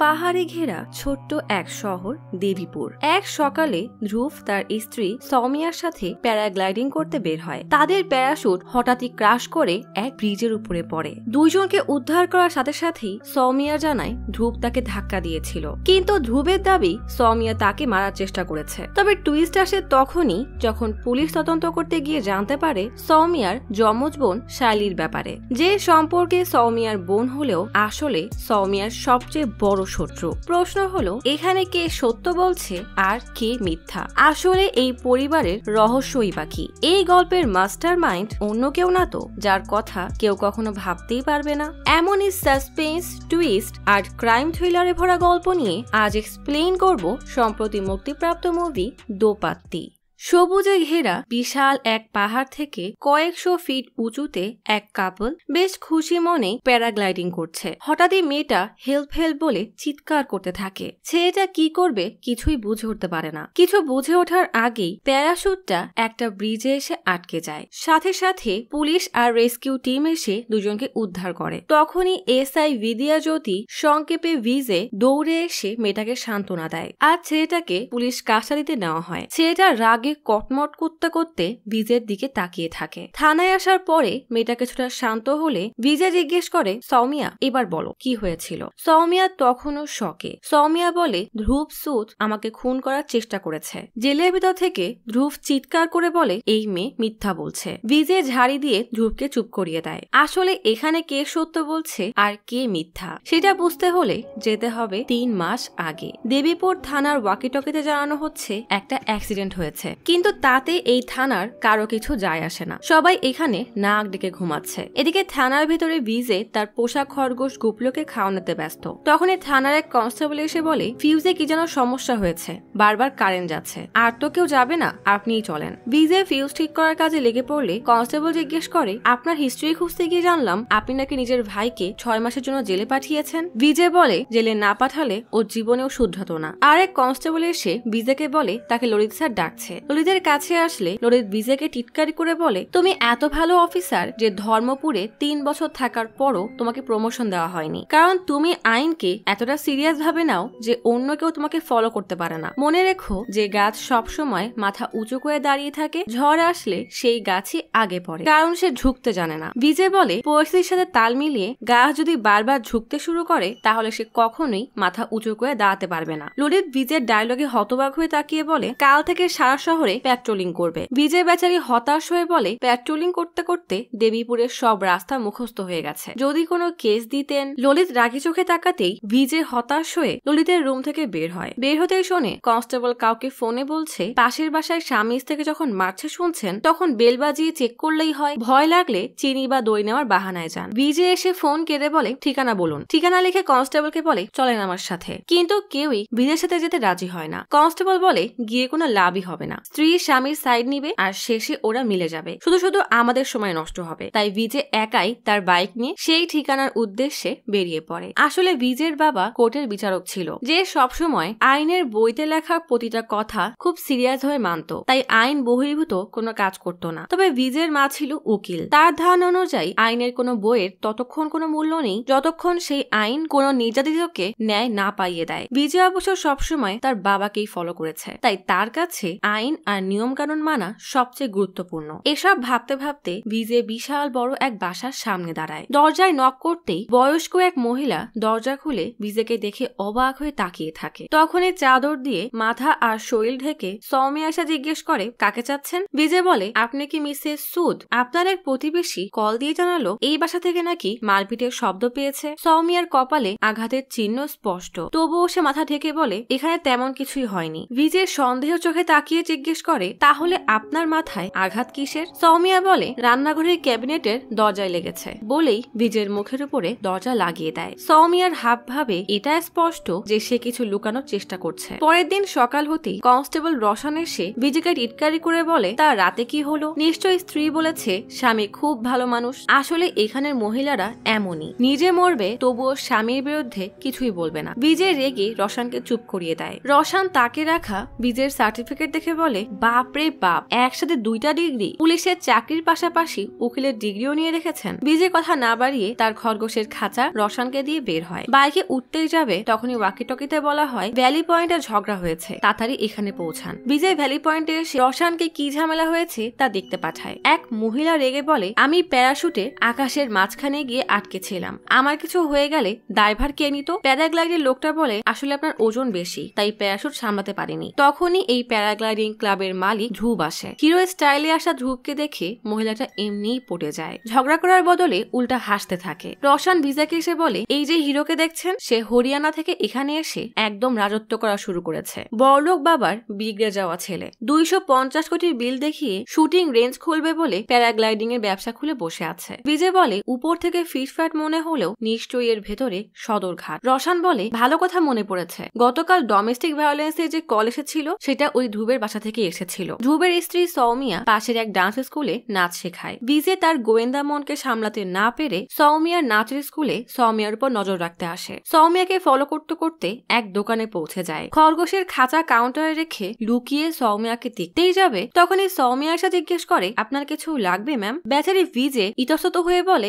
পাহাড়ে ঘেরা ছোট্ট এক শহর দেবীপুর এক সকালে ধ্রুব তার স্ত্রী সৌমিয়ার সাথে প্যারাগ্লাইডিং করতে বের হয় তাদের প্যারাশুট হঠাৎই ক্রাশ করে এক ব্রিজের উপরে পড়ে দুইজনকে উদ্ধার করার সাথে সাথেই সৌমিয়া জানায় ধ্রুব তাকে ধাক্কা দিয়েছিল কিন্তু ধ্রুবের দাবি সৌমিয়া তাকে মারার চেষ্টা করেছে তবে টুইস্ট আসে তখনই যখন পুলিশ তদন্ত করতে গিয়ে জানতে পারে সৌমিয়ার যমজ বোন শালির ব্যাপারে যে সম্পর্কে সৌমিয়ার বোন হলেও আসলে সৌমিয়ার সবচেয়ে বড় বড় শত্রু প্রশ্ন হলো এখানে কে সত্য বলছে আর কে মিথ্যা আসলে এই পরিবারের রহস্যই বা কি এই গল্পের মাস্টার মাইন্ড অন্য কেউ না তো যার কথা কেউ কখনো ভাবতেই পারবে না এমনই সাসপেন্স টুইস্ট আর ক্রাইম থ্রিলারে ভরা গল্প নিয়ে আজ এক্সপ্লেন করব সম্প্রতি মুক্তিপ্রাপ্ত মুভি দোপাত্তি সবুজে ঘেরা বিশাল এক পাহাড় থেকে কয়েকশো ফিট উঁচুতে এক কাপল বেশ খুশি মনে প্যারাগ্লাইডিং করছে হঠাৎই মেয়েটা হেল্প হেল্প বলে চিৎকার করতে থাকে ছেলেটা কি করবে কিছুই বুঝে উঠতে পারে না কিছু বুঝে ওঠার আগেই প্যারাশুটটা একটা ব্রিজে এসে আটকে যায় সাথে সাথে পুলিশ আর রেস্কিউ টিম এসে দুজনকে উদ্ধার করে তখনই এসআই বিদিয়া জ্যোতি সংক্ষেপে ভিজে দৌড়ে এসে মেয়েটাকে সান্ত্বনা দেয় আর ছেলেটাকে পুলিশ কাছারিতে নেওয়া হয় ছেলেটা রাগে কটমট করতে করতে ভিজের দিকে তাকিয়ে থাকে থানায় আসার পরে মেয়েটা কিছুটা শান্ত হলে ভিজে জিজ্ঞেস করে সৌমিয়া এবার বলো কি হয়েছিল সৌমিয়া তখনও শকে সৌমিয়া বলে ধ্রুব সুত আমাকে খুন করার চেষ্টা করেছে জেলের ভিতর থেকে ধ্রুব চিৎকার করে বলে এই মেয়ে মিথ্যা বলছে ভিজে ঝাড়ি দিয়ে ধ্রুবকে চুপ করিয়ে দেয় আসলে এখানে কে সত্য বলছে আর কে মিথ্যা সেটা বুঝতে হলে যেতে হবে তিন মাস আগে দেবীপুর থানার ওয়াকিটকিতে জানানো হচ্ছে একটা অ্যাক্সিডেন্ট হয়েছে কিন্তু তাতে এই থানার কারো কিছু যায় আসে না সবাই এখানে নাক ডেকে ঘুমাচ্ছে এদিকে থানার ভেতরে ভিজে তার পোশাক খরগোশ গুপলোকে খাওয়ানোতে ব্যস্ত তখনই থানার এক কনস্টেবল এসে বলে ফিউজে কি যেন সমস্যা হয়েছে বারবার কারেন্ট যাচ্ছে আর তো কেউ যাবে না আপনিই চলেন বিজে ফিউজ ঠিক করার কাজে লেগে পড়লে কনস্টেবল জিজ্ঞেস করে আপনার হিস্ট্রি খুঁজতে গিয়ে জানলাম আপনি নাকি নিজের ভাইকে ছয় মাসের জন্য জেলে পাঠিয়েছেন বিজে বলে জেলে না পাঠালে ও জীবনেও শুদ্ধ না আর এক কনস্টেবল এসে বিজেকে বলে তাকে লরিত স্যার ডাকছে ললিতের কাছে আসলে ললিত বিজেকে টিটকারি করে বলে তুমি এত ভালো অফিসার যে ধর্মপুরে তিন বছর থাকার পরও তোমাকে প্রমোশন দেওয়া হয়নি কারণ তুমি আইনকে এতটা সিরিয়াস ভাবে নাও যে অন্য কেউ তোমাকে ফলো করতে পারে না মনে রেখো যে গাছ সবসময় মাথা উঁচু করে দাঁড়িয়ে থাকে ঝড় আসলে সেই গাছই আগে পড়ে কারণ সে ঝুঁকতে জানে না বিজে বলে পরিস্থিতির সাথে তাল মিলিয়ে গাছ যদি বারবার ঝুঁকতে শুরু করে তাহলে সে কখনোই মাথা উঁচু করে দাঁড়াতে পারবে না ললিত বিজের ডায়লগে হতবাক হয়ে তাকিয়ে বলে কাল থেকে সারা শহরে প্যাট্রোলিং করবে বিজয় বেচারি হতাশ হয়ে বলে প্যাট্রোলিং করতে করতে দেবীপুরের সব রাস্তা মুখস্থ হয়ে গেছে যদি কোনো কেস দিতেন ললিত রাগি চোখে তাকাতেই ভিজে হতাশ হয়ে ললিতের রুম থেকে বের হয় বের হতেই শোনে কনস্টেবল কাউকে ফোনে বলছে পাশের বাসায় স্বামী থেকে যখন মারছে শুনছেন তখন বেল বাজিয়ে চেক করলেই হয় ভয় লাগলে চিনি বা দই নেওয়ার বাহানায় যান বিজে এসে ফোন কেড়ে বলে ঠিকানা বলুন ঠিকানা লিখে কনস্টেবলকে বলে চলেন আমার সাথে কিন্তু কেউই বিজের সাথে যেতে রাজি হয় না কনস্টেবল বলে গিয়ে কোনো লাভই হবে না স্ত্রী স্বামীর সাইড নিবে আর শেষে ওরা মিলে যাবে শুধু শুধু আমাদের সময় নষ্ট হবে তাই ভিজে একাই তার বাইক নিয়ে সেই ঠিকানার উদ্দেশ্যে বেরিয়ে পড়ে আসলে বিজের বাবা কোর্টের বিচারক ছিল যে সবসময় আইনের বইতে লেখা প্রতিটা কথা খুব সিরিয়াস হয়ে মানত তাই আইন বহির্ভূত কোনো কাজ করত না তবে বিজের মা ছিল উকিল তার ধারণা অনুযায়ী আইনের কোনো বইয়ের ততক্ষণ কোনো মূল্য নেই যতক্ষণ সেই আইন কোনো নির্যাতিতকে ন্যায় না পাইয়ে দেয় বিজয় অবশ্য সবসময় তার বাবাকেই ফলো করেছে তাই তার কাছে আইন আইন আর নিয়মকানুন মানা সবচেয়ে গুরুত্বপূর্ণ এসব ভাবতে ভাবতে ভিজে বিশাল বড় এক বাসার সামনে দাঁড়ায় দরজায় নক করতেই বয়স্ক এক মহিলা দরজা খুলে ভিজেকে দেখে অবাক হয়ে তাকিয়ে থাকে তখনই চাদর দিয়ে মাথা আর শরীর ঢেকে সৌমে আসা জিজ্ঞেস করে কাকে চাচ্ছেন ভিজে বলে আপনি কি মিসেস সুদ আপনার এক প্রতিবেশী কল দিয়ে জানালো এই বাসা থেকে নাকি মারপিটের শব্দ পেয়েছে সৌমিয়ার কপালে আঘাতের চিহ্ন স্পষ্ট তবুও সে মাথা ঢেকে বলে এখানে তেমন কিছুই হয়নি ভিজের সন্দেহ চোখে তাকিয়ে জিজ্ঞেস করে তাহলে আপনার মাথায় আঘাত কিসের সৌমিয়া বলে রান্নাঘরের ক্যাবিনেটের দরজায় লেগেছে বলেই বিজয়ের মুখের উপরে দরজা লাগিয়ে দেয় সৌমিয়ার হাব ভাবে এটা স্পষ্ট যে সে কিছু লুকানোর চেষ্টা করছে পরের দিন সকাল হতেই কনস্টেবল রসান এসে বিজয়কে ইটকারি করে বলে তার রাতে কি হলো নিশ্চয় স্ত্রী বলেছে স্বামী খুব ভালো মানুষ আসলে এখানের মহিলারা এমনই নিজে মরবে তবুও স্বামীর বিরুদ্ধে কিছুই বলবে না বিজয় রেগে রসানকে চুপ করিয়ে দেয় রসান তাকে রাখা বিজয়ের সার্টিফিকেট দেখে বলে বলে বাপরে বাপ একসাথে দুইটা ডিগ্রি পুলিশের চাকরির পাশাপাশি উকিলের ডিগ্রিও নিয়ে রেখেছেন বিজে কথা না বাড়িয়ে তার খরগোশের খাঁচা রসানকে দিয়ে বের হয় বাইকে উঠতেই যাবে তখনই টকিতে বলা হয় ভ্যালি পয়েন্টে ঝগড়া হয়েছে তাড়াতাড়ি এখানে পৌঁছান বিজয় ভ্যালি পয়েন্টে এসে রসানকে কি ঝামেলা হয়েছে তা দেখতে পাঠায় এক মহিলা রেগে বলে আমি প্যারাশুটে আকাশের মাঝখানে গিয়ে আটকে ছিলাম আমার কিছু হয়ে গেলে ড্রাইভার কে নিত প্যারাগ্লাইডের লোকটা বলে আসলে আপনার ওজন বেশি তাই প্যারাশুট সামলাতে পারিনি তখনই এই প্যারাগ্লাইডিং ক্লাবের মালিক ধ্রুব আসে হিরো স্টাইলে আসা ধ্রুবকে দেখে মহিলাটা এমনিই পটে যায় ঝগড়া করার বদলে উল্টা হাসতে থাকে রসান ভিজাকে এসে বলে এই যে হিরোকে দেখছেন সে হরিয়ানা থেকে এখানে এসে একদম রাজত্ব করা শুরু করেছে বড়লোক বাবার বিগড়ে যাওয়া ছেলে দুইশো পঞ্চাশ কোটির বিল দেখিয়ে শুটিং রেঞ্জ খুলবে বলে প্যারাগ্লাইডিং এর ব্যবসা খুলে বসে আছে বিজে বলে উপর থেকে ফিটফ্যাট মনে হলেও নিশ্চয়ই এর ভেতরে সদরঘাট রসান বলে ভালো কথা মনে পড়েছে গতকাল ডোমেস্টিক ভায়োলেন্সের যে কল এসেছিল সেটা ওই ধ্রুবের বাসা থেকে থেকে এসেছিল ধ্রুবের স্ত্রী সৌমিয়া পাশের এক ডান্স স্কুলে নাচ শেখায় বিজে তার গোয়েন্দা মনকে সামলাতে না পেরে সৌমিয়ার নাচের স্কুলে সৌমিয়ার উপর নজর রাখতে আসে সৌমিয়াকে ফলো করতে করতে এক দোকানে পৌঁছে যায় খরগোশের খাঁচা কাউন্টারে রেখে লুকিয়ে সৌমিয়াকে দেখতেই যাবে তখনই সৌমিয়া এসে জিজ্ঞেস করে আপনার কিছু লাগবে ম্যাম বেচারি ভিজে ইতস্তত হয়ে বলে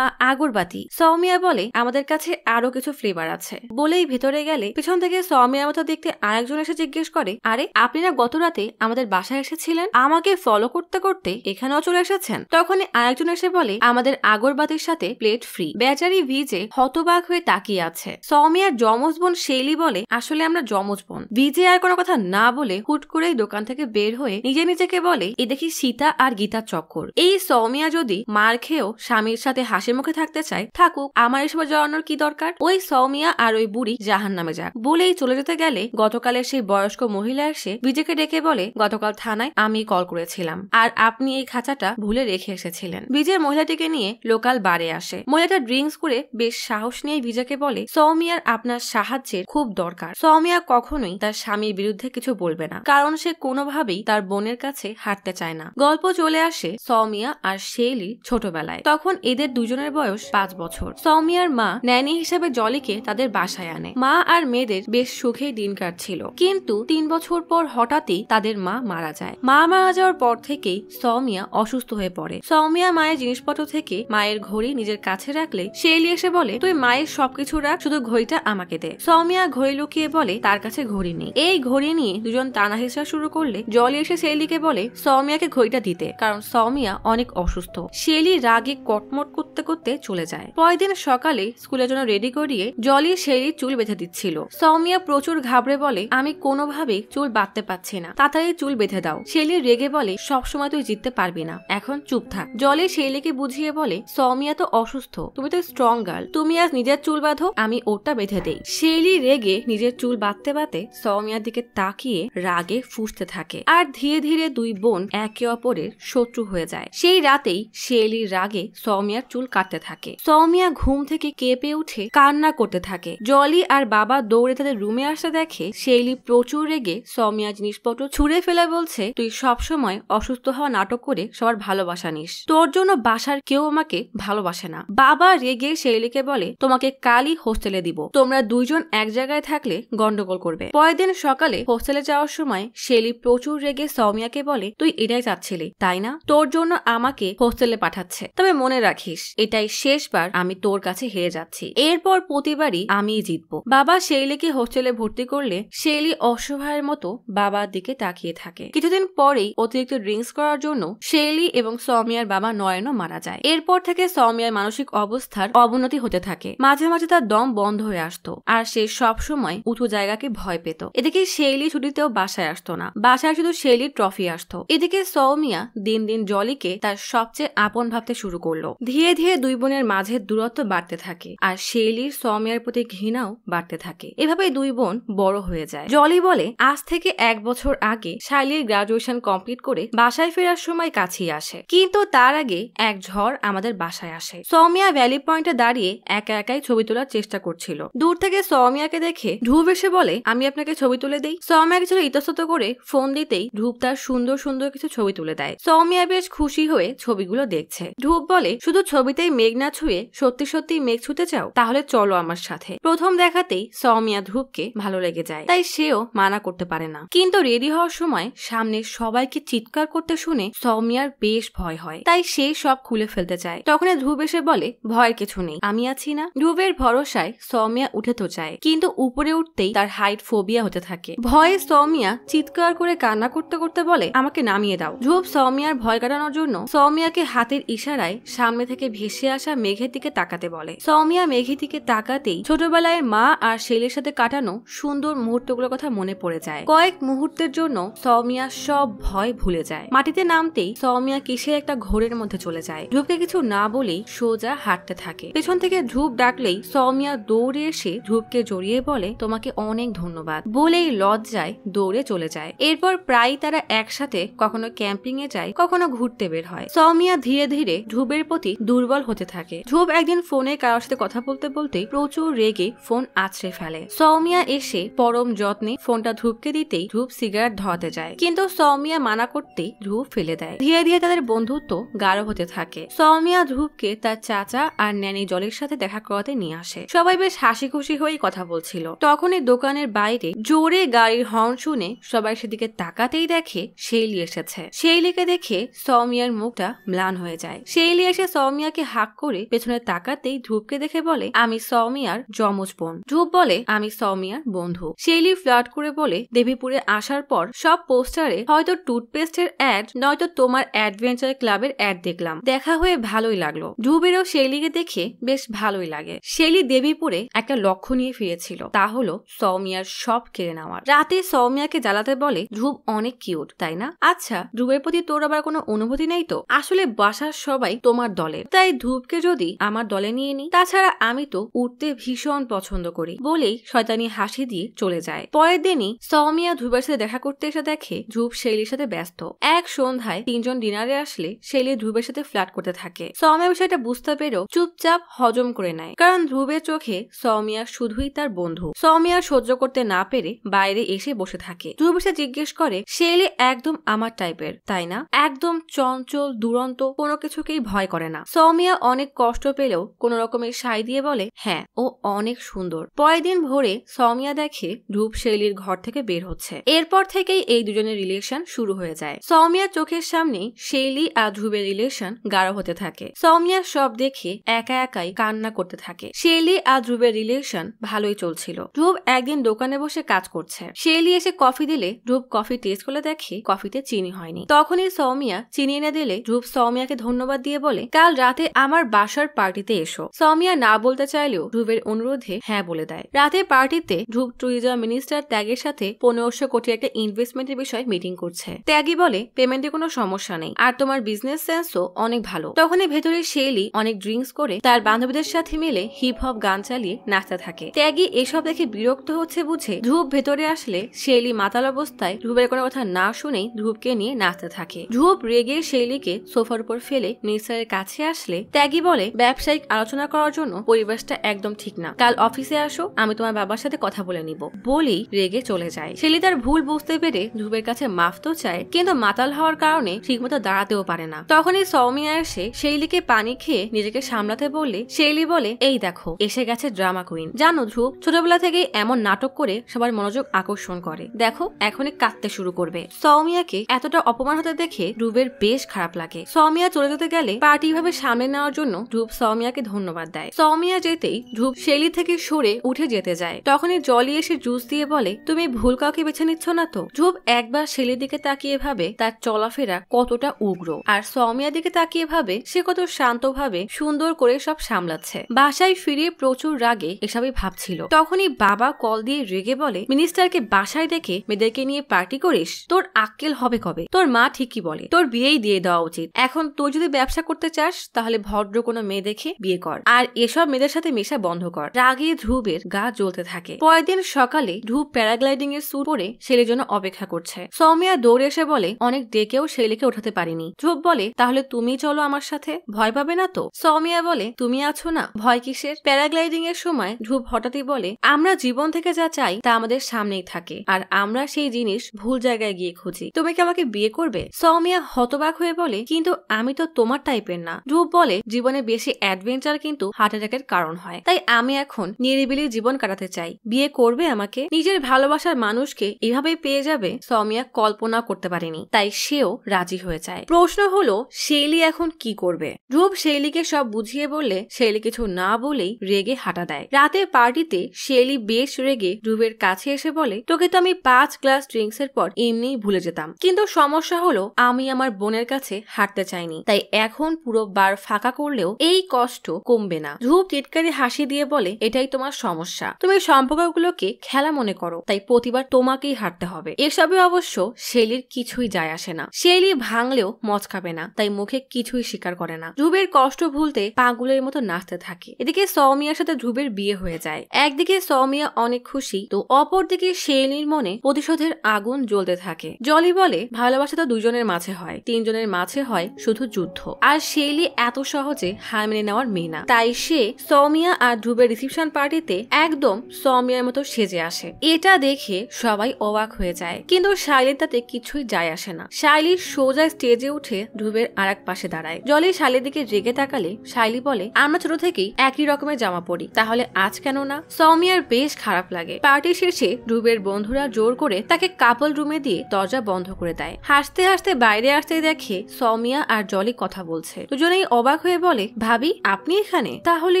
আগরবাতি সৌমিয়া বলে আমাদের কাছে আরো কিছু ফ্লেভার আছে বলেই ভেতরে গেলে পেছন থেকে সৌমিয়ার মতো দেখতে আরেকজন এসে জিজ্ঞেস করে আরে আপনি না গত রাতে আমাদের বাসায় এসেছিলেন আমাকে ফলো করতে করতে এখানেও চলে এসেছেন তখনই আরেকজন এসে বলে আমাদের আগরবাতির সাথে প্লেট ফ্রি বেচারি ভিজে হতবাক হয়ে তাকিয়ে আছে সৌমিয়ার যমজ বোন শেলি বলে আসলে আমরা যমজ বোন ভিজে আর কোনো কথা না বলে হুট করেই দোকান থেকে বের হয়ে নিজে নিজেকে বলে এ দেখি সীতা আর গীতা চক্কর এই সৌমিয়া যদি মার খেয়েও স্বামীর সাথে হাসি মুখে থাকতে চায় থাকুক আমার এসব জড়ানোর কি দরকার ওই সৌমিয়া আর ওই বুড়ি জাহান নামে যাক বলেই চলে যেতে গেলে গতকালের সেই বয়স্ক মহিলা এসে বিজেকে ডেকে বলে গতকাল থানায় আমি কল করেছিলাম আর আপনি এই খাঁচাটা ভুলে রেখে এসেছিলেন বিজয় মহিলাটিকে নিয়ে লোকাল বারে আসে মহিলাটা ড্রিঙ্কস করে বেশ সাহস নিয়ে বিজয়কে বলে সৌমিয়ার আপনার সাহায্যের খুব দরকার সৌমিয়া কখনোই তার স্বামীর বিরুদ্ধে কিছু বলবে না কারণ সে কোনোভাবেই তার বোনের কাছে হাঁটতে চায় না গল্প চলে আসে সৌমিয়া আর শেলি ছোটবেলায় তখন এদের দুজনের বয়স পাঁচ বছর সৌমিয়ার মা ন্যানি হিসেবে জলিকে তাদের বাসায় আনে মা আর মেয়েদের বেশ সুখে দিন কাটছিল কিন্তু তিন বছর পর হঠাৎই তাদের মা মারা যায় মা মারা যাওয়ার পর থেকেই সৌমিয়া অসুস্থ হয়ে পড়ে সৌমিয়া মায়ের জিনিসপত্র থেকে মায়ের ঘড়ি নিজের কাছে রাখলে শেলি এসে বলে তুই মায়ের সবকিছু রাখ শুধু ঘড়িটা আমাকে দে সৌমিয়া ঘড়ি লুকিয়ে বলে তার কাছে ঘড়ি নেই এই ঘড়ি নিয়ে দুজন টানা হেসা শুরু করলে জলে এসে শেলিকে বলে সৌমিয়াকে ঘড়িটা দিতে কারণ সৌমিয়া অনেক অসুস্থ শেলি রাগে কটমট করতে করতে চলে যায় পরের দিন সকালে স্কুলের জন্য রেডি করিয়ে জলি শেলির চুল বেঁধে দিচ্ছিল সৌমিয়া প্রচুর ঘাবড়ে বলে আমি কোনোভাবে চুল বাঁধতে পারছি না তাড়াতাড়ি গলায় চুল বেঁধে দাও শেলি রেগে বলে সবসময় তুই জিততে পারবি না এখন চুপ থাক জলে শেলিকে বুঝিয়ে বলে সৌমিয়া তো অসুস্থ তুমি তো স্ট্রং গার্ল তুমি আজ নিজের চুল বাঁধো আমি ওটা বেঁধে দেই শেলি রেগে নিজের চুল বাঁধতে বাঁধতে সৌমিয়ার দিকে তাকিয়ে রাগে ফুসতে থাকে আর ধীরে ধীরে দুই বোন একে অপরের শত্রু হয়ে যায় সেই রাতেই শেলির রাগে সৌমিয়ার চুল কাটতে থাকে সৌমিয়া ঘুম থেকে কেঁপে উঠে কান্না করতে থাকে জলি আর বাবা দৌড়ে তাদের রুমে আসা দেখে শেলি প্রচুর রেগে সৌমিয়া জিনিসপত্র ছুঁড়ে ফেলে বলছে তুই সব সময় অসুস্থ হওয়া নাটক করে সবার ভালোবাসা নিস তোর জন্য বাসার কেউ আমাকে ভালোবাসে না বাবা রেগে শেলিকে বলে তোমাকে কালই হোস্টেলে দিব তোমরা দুইজন এক জায়গায় থাকলে গন্ডগোল করবে পরের দিন সকালে হোস্টেলে যাওয়ার সময় শেলি প্রচুর রেগে সৌমিয়াকে বলে তুই এটাই চাচ্ছিলি তাই না তোর জন্য আমাকে হোস্টেলে পাঠাচ্ছে তবে মনে রাখিস এটাই শেষবার আমি তোর কাছে হেরে যাচ্ছি এরপর প্রতিবারই আমি জিতবো বাবা শেলিকে হোস্টেলে ভর্তি করলে শেলি অসহায়ের মতো বাবার দিকে তাকিয়ে দিয়ে থাকে কিছুদিন পরেই অতিরিক্ত ড্রিঙ্কস করার জন্য শেলি এবং সৌমিয়ার বাবা নয়নও মারা যায় এরপর থেকে সৌমিয়ার মানসিক অবস্থার অবনতি হতে থাকে মাঝে মাঝে তার দম বন্ধ হয়ে আসতো আর সে সব সময় উঁচু জায়গাকে ভয় পেত এদিকে শেলি ছুটিতেও বাসায় আসতো না বাসায় শুধু শেলির ট্রফি আসতো এদিকে সৌমিয়া দিন দিন জলিকে তার সবচেয়ে আপন ভাবতে শুরু করলো ধীরে ধীরে দুই বোনের মাঝে দূরত্ব বাড়তে থাকে আর শেলির সৌমিয়ার প্রতি ঘৃণাও বাড়তে থাকে এভাবে দুই বোন বড় হয়ে যায় জলি বলে আজ থেকে এক বছর আগে শাইলির গ্রাজুয়েশন কমপ্লিট করে বাসায় ফেরার সময় কাছেই আসে কিন্তু তার আগে এক ঝড় আমাদের বাসায় আসে সৌমিয়া ভ্যালি পয়েন্টে দাঁড়িয়ে একা একাই ছবি তোলার চেষ্টা করছিল দূর থেকে সৌমিয়াকে দেখে ধ্রুব এসে বলে আমি আপনাকে ছবি তুলে দিই সৌমিয়া কিছু ইতস্তত করে ফোন দিতেই ধূপ তার সুন্দর সুন্দর কিছু ছবি তুলে দেয় সৌমিয়া বেশ খুশি হয়ে ছবিগুলো দেখছে ধূপ বলে শুধু ছবিতেই মেঘ না ছুঁয়ে সত্যি সত্যি মেঘ ছুতে চাও তাহলে চলো আমার সাথে প্রথম দেখাতেই সৌমিয়া ধূপকে ভালো লেগে যায় তাই সেও মানা করতে পারে না কিন্তু রেডি হওয়ার সময় সময় সামনে সবাইকে চিৎকার করতে শুনে সৌমিয়ার বেশ ভয় হয় তাই সে সব খুলে ফেলতে চায় তখন ধ্রুব এসে বলে ভয়ের কিছু নেই আমি আছি না ধ্রুবের ভরসায় সৌমিয়া উঠে তো চায় কিন্তু উপরে উঠতেই তার হাইট ফোবিয়া হতে থাকে ভয়ে সৌমিয়া চিৎকার করে কান্না করতে করতে বলে আমাকে নামিয়ে দাও ধ্রুব সৌমিয়ার ভয় কাটানোর জন্য সৌমিয়াকে হাতের ইশারায় সামনে থেকে ভেসে আসা মেঘের দিকে তাকাতে বলে সৌমিয়া মেঘের দিকে তাকাতেই ছোটবেলায় মা আর সেলের সাথে কাটানো সুন্দর মুহূর্তগুলোর কথা মনে পড়ে যায় কয়েক মুহূর্তের জন্য সৌমিয়া সব ভয় ভুলে যায় মাটিতে নামতেই সৌমিয়া কিসের একটা ঘোরের মধ্যে চলে যায় ধ্রুবকে কিছু না বলেই সোজা হাঁটতে থাকে পেছন থেকে ধ্রুব ডাকলেই সৌমিয়া দৌড়ে এসে ধ্রুবকে জড়িয়ে বলে তোমাকে অনেক ধন্যবাদ বলেই লজ্জায় দৌড়ে চলে যায় এরপর প্রায় তারা একসাথে কখনো ক্যাম্পিং এ যায় কখনো ঘুরতে বের হয় সৌমিয়া ধীরে ধীরে ধ্রুবের প্রতি দুর্বল হতে থাকে ধ্রুব একদিন ফোনে কারোর সাথে কথা বলতে বলতে প্রচুর রেগে ফোন আছড়ে ফেলে সৌমিয়া এসে পরম যত্নে ফোনটা ধ্রুবকে দিতেই ধ্রুব সিগারেট ধরা ঘুমাতে যায় কিন্তু সৌমিয়া মানা করতে ধ্রুব ফেলে দেয় ধীরে ধীরে তাদের বন্ধুত্ব গাঢ় হতে থাকে সৌমিয়া ধ্রুবকে তার চাচা আর ন্যানি জলের সাথে দেখা করাতে নিয়ে আসে সবাই বেশ হাসি খুশি হয়েই কথা বলছিল তখনই দোকানের বাইরে জোরে গাড়ির হর্ন শুনে সবাই সেদিকে তাকাতেই দেখে শেইলি এসেছে শেইলিকে দেখে সৌমিয়ার মুখটা ম্লান হয়ে যায় শেইলি এসে সৌমিয়াকে হাক করে পেছনে তাকাতেই ধ্রুবকে দেখে বলে আমি সৌমিয়ার যমজ বোন ধ্রুব বলে আমি সৌমিয়ার বন্ধু শেইলি ফ্লাট করে বলে দেবীপুরে আসার পর সব সব পোস্টারে হয়তো টুথপেস্টের অ্যাড নয়তো তোমার অ্যাডভেঞ্চার ক্লাবের অ্যাড দেখলাম দেখা হয়ে ভালোই লাগলো ডুবেরও শেলিকে দেখে বেশ ভালোই লাগে শেলি দেবীপুরে একটা লক্ষ্য নিয়ে ফিরেছিল তা হলো সৌমিয়ার সব কেড়ে নেওয়ার রাতে সৌমিয়াকে জ্বালাতে বলে ধ্রুব অনেক কিউট তাই না আচ্ছা ধ্রুবের প্রতি তোর আবার কোনো অনুভূতি নেই তো আসলে বাসার সবাই তোমার দলের তাই ধ্রুবকে যদি আমার দলে নিয়ে নিই তাছাড়া আমি তো উঠতে ভীষণ পছন্দ করি বলেই শয়তানি হাসি দিয়ে চলে যায় পরের দিনই সৌমিয়া ধ্রুবের সাথে দেখা করতে এসে এসে দেখে ধ্রুব শৈলীর সাথে ব্যস্ত এক সন্ধ্যায় তিনজন ডিনারে আসলে শৈলী ধ্রুবের সাথে ফ্ল্যাট করতে থাকে সৌম্যা বিষয়টা বুঝতে পেরেও চুপচাপ হজম করে নেয় কারণ ধ্রুবের চোখে সৌমিয়া শুধুই তার বন্ধু সৌমিয়া সহ্য করতে না পেরে বাইরে এসে বসে থাকে ধ্রুব সে জিজ্ঞেস করে শৈলী একদম আমার টাইপের তাই না একদম চঞ্চল দুরন্ত কোনো কিছুকেই ভয় করে না সৌমিয়া অনেক কষ্ট পেলেও কোন রকমের সাই দিয়ে বলে হ্যাঁ ও অনেক সুন্দর পরের দিন ভোরে সৌমিয়া দেখে ধ্রুব শৈলীর ঘর থেকে বের হচ্ছে এরপর থেকেই এই দুজনের রিলেশন শুরু হয়ে যায় সৌমিয়ার চোখের সামনে শেলি আর ধ্রুবের রিলেশন গাঢ় হতে থাকে সৌমিয়া সব দেখে একা একাই কান্না করতে থাকে শেলি আর ধ্রুবের রিলেশন ভালোই চলছিল ধ্রুব একদিন দোকানে বসে কাজ করছে শেলি এসে কফি দিলে ধ্রুব কফি টেস্ট করে দেখে কফিতে চিনি হয়নি তখনই সৌমিয়া চিনি এনে দিলে ধ্রুব সৌমিয়াকে ধন্যবাদ দিয়ে বলে কাল রাতে আমার বাসার পার্টিতে এসো সৌমিয়া না বলতে চাইলেও ধ্রুবের অনুরোধে হ্যাঁ বলে দেয় রাতে পার্টিতে ধ্রুব ট্যুরিজম মিনিস্টার ত্যাগের সাথে পনেরোশো কোটি একটা ইনভেস্টমেন্ট ইনভেস্টমেন্টের বিষয়ে মিটিং করছে ত্যাগী বলে পেমেন্টে কোনো সমস্যা নেই আর তোমার বিজনেস সেন্সও অনেক ভালো তখনই ভেতরে শেলি অনেক ড্রিঙ্কস করে তার বান্ধবীদের সাথে মিলে হিপ হপ গান চালিয়ে নাচতে থাকে ত্যাগী এসব দেখে বিরক্ত হচ্ছে বুঝে ধ্রুব ভেতরে আসলে শেলি মাতাল অবস্থায় ধ্রুবের কোনো কথা না শুনেই ধ্রুবকে নিয়ে নাচতে থাকে ধ্রুব রেগে শেলিকে সোফার উপর ফেলে মিনিস্টারের কাছে আসলে ত্যাগী বলে ব্যবসায়িক আলোচনা করার জন্য পরিবেশটা একদম ঠিক না কাল অফিসে আসো আমি তোমার বাবার সাথে কথা বলে নিব বলেই রেগে চলে যায় শেলি তার ভুল বুঝতে পেরে ধ্রুবের কাছে মাফ তো চায় কিন্তু মাতাল হওয়ার কারণে ঠিকমতো দাঁড়াতেও পারে না তখনই সৌমিয়া এসে সেইলিকে পানি খেয়ে নিজেকে সামলাতে বললে সেইলি বলে এই দেখো এসে গেছে ড্রামা কুইন জানো ধ্রুব ছোটবেলা থেকেই এমন নাটক করে সবার মনোযোগ আকর্ষণ করে দেখো এখনই কাঁদতে শুরু করবে সৌমিয়াকে এতটা অপমান হতে দেখে ধ্রুবের বেশ খারাপ লাগে সৌমিয়া চলে যেতে গেলে পার্টি ভাবে সামনে নেওয়ার জন্য ধ্রুব সৌমিয়াকে ধন্যবাদ দেয় সৌমিয়া যেতেই ধ্রুব শেলি থেকে সরে উঠে যেতে যায় তখনই জলি এসে জুস দিয়ে বলে তুমি ভুল কাউকে বেছে নিচ্ছ না তো ধ্রুব একবার ছেলের দিকে তাকিয়ে ভাবে তার চলাফেরা কতটা উগ্র আর সৌমিয়ার দিকে তাকিয়ে ভাবে সে কত শান্তভাবে সুন্দর করে সব সামলাচ্ছে বাসায় ফিরে প্রচুর রাগে এসবই ভাবছিল তখনই বাবা কল দিয়ে রেগে বলে মিনিস্টারকে বাসায় দেখে মেয়েদেরকে নিয়ে পার্টি করিস তোর আক্কেল হবে কবে তোর মা ঠিকই বলে তোর বিয়েই দিয়ে দেওয়া উচিত এখন তুই যদি ব্যবসা করতে চাস তাহলে ভদ্র কোনো মেয়ে দেখে বিয়ে কর আর এসব মেয়েদের সাথে মেশা বন্ধ কর রাগে ধ্রুবের গা জ্বলতে থাকে পরের দিন সকালে ধ্রুব প্যারাগ্লাইডিং এর সুর পরে ছেলের জন্য অপেক্ষা করছে সৌমিয়া দৌড়ে এসে বলে অনেক ডেকেও সেই লেখে ওঠাতে পারিনি ধ্রুব বলে তাহলে তুমি চলো আমার সাথে ভয় পাবে না তো সৌমিয়া বলে তুমি আছো না ভয় কিসের প্যারাগ্লাইডিং এর সময় ধ্রুব হঠাৎই বলে আমরা জীবন থেকে যা চাই তা আমাদের সামনেই থাকে আর আমরা সেই জিনিস ভুল জায়গায় গিয়ে খুঁজি তুমি কি আমাকে বিয়ে করবে সৌমিয়া হতবাক হয়ে বলে কিন্তু আমি তো তোমার টাইপের না ধ্রুব বলে জীবনে বেশি অ্যাডভেঞ্চার কিন্তু হার্ট অ্যাটাকের কারণ হয় তাই আমি এখন নিরিবিলি জীবন কাটাতে চাই বিয়ে করবে আমাকে নিজের ভালোবাসার মানুষকে এভাবেই পেয়ে যাবে হবে সৌমিয়া কল্পনা করতে পারেনি তাই সেও রাজি হয়ে যায় প্রশ্ন হলো শেলি এখন কি করবে রূপ শেলিকে সব বুঝিয়ে বললে শেলি কিছু না বলেই রেগে হাঁটা দেয় রাতে পার্টিতে শেলি বেশ রেগে ধ্রুবের কাছে এসে বলে তোকে তো আমি পাঁচ গ্লাস ড্রিঙ্কস এর পর এমনি ভুলে যেতাম কিন্তু সমস্যা হলো আমি আমার বোনের কাছে হাঁটতে চাইনি তাই এখন পুরো বার ফাঁকা করলেও এই কষ্ট কমবে না ধূপ টিটকারি হাসি দিয়ে বলে এটাই তোমার সমস্যা তুমি সম্পর্কগুলোকে খেলা মনে করো তাই প্রতিবার তোমাকেই হাঁটতে হবে এসব এসবে অবশ্য শেলির কিছুই যায় আসে না শেলি ভাঙলেও খাবে না তাই মুখে কিছুই স্বীকার করে না ধ্রুবের কষ্ট ভুলতে পাগুলের মতো নাচতে থাকে এদিকে সৌমিয়ার সাথে ধ্রুবের বিয়ে হয়ে যায় একদিকে সৌমিয়া অনেক খুশি তো অপরদিকে শেলির মনে প্রতিশোধের আগুন জ্বলতে থাকে জলি বলে ভালোবাসা তো দুজনের মাঝে হয় তিনজনের মাঝে হয় শুধু যুদ্ধ আর শেলি এত সহজে হার মেনে নেওয়ার মেয়ে না তাই সে সৌমিয়া আর ধ্রুবের রিসিপশন পার্টিতে একদম সৌমিয়ার মতো সেজে আসে এটা দেখে সবাই অবাক হয়ে যায় কিন্তু শাইলির তাতে কিছুই যায় আসে না শাইলি সোজা স্টেজে উঠে ধ্রুবের আর এক পাশে দাঁড়ায় জলে শাইলির দিকে রেগে তাকালে শাইলি বলে আমরা ছোট থেকেই একই রকমের জামা পরি তাহলে আজ কেন না সৌমিয়ার বেশ খারাপ লাগে পার্টি শেষে ধ্রুবের বন্ধুরা জোর করে তাকে কাপল রুমে দিয়ে দরজা বন্ধ করে দেয় হাসতে হাসতে বাইরে আসতে দেখে সৌমিয়া আর জলি কথা বলছে দুজনেই অবাক হয়ে বলে ভাবি আপনি এখানে তাহলে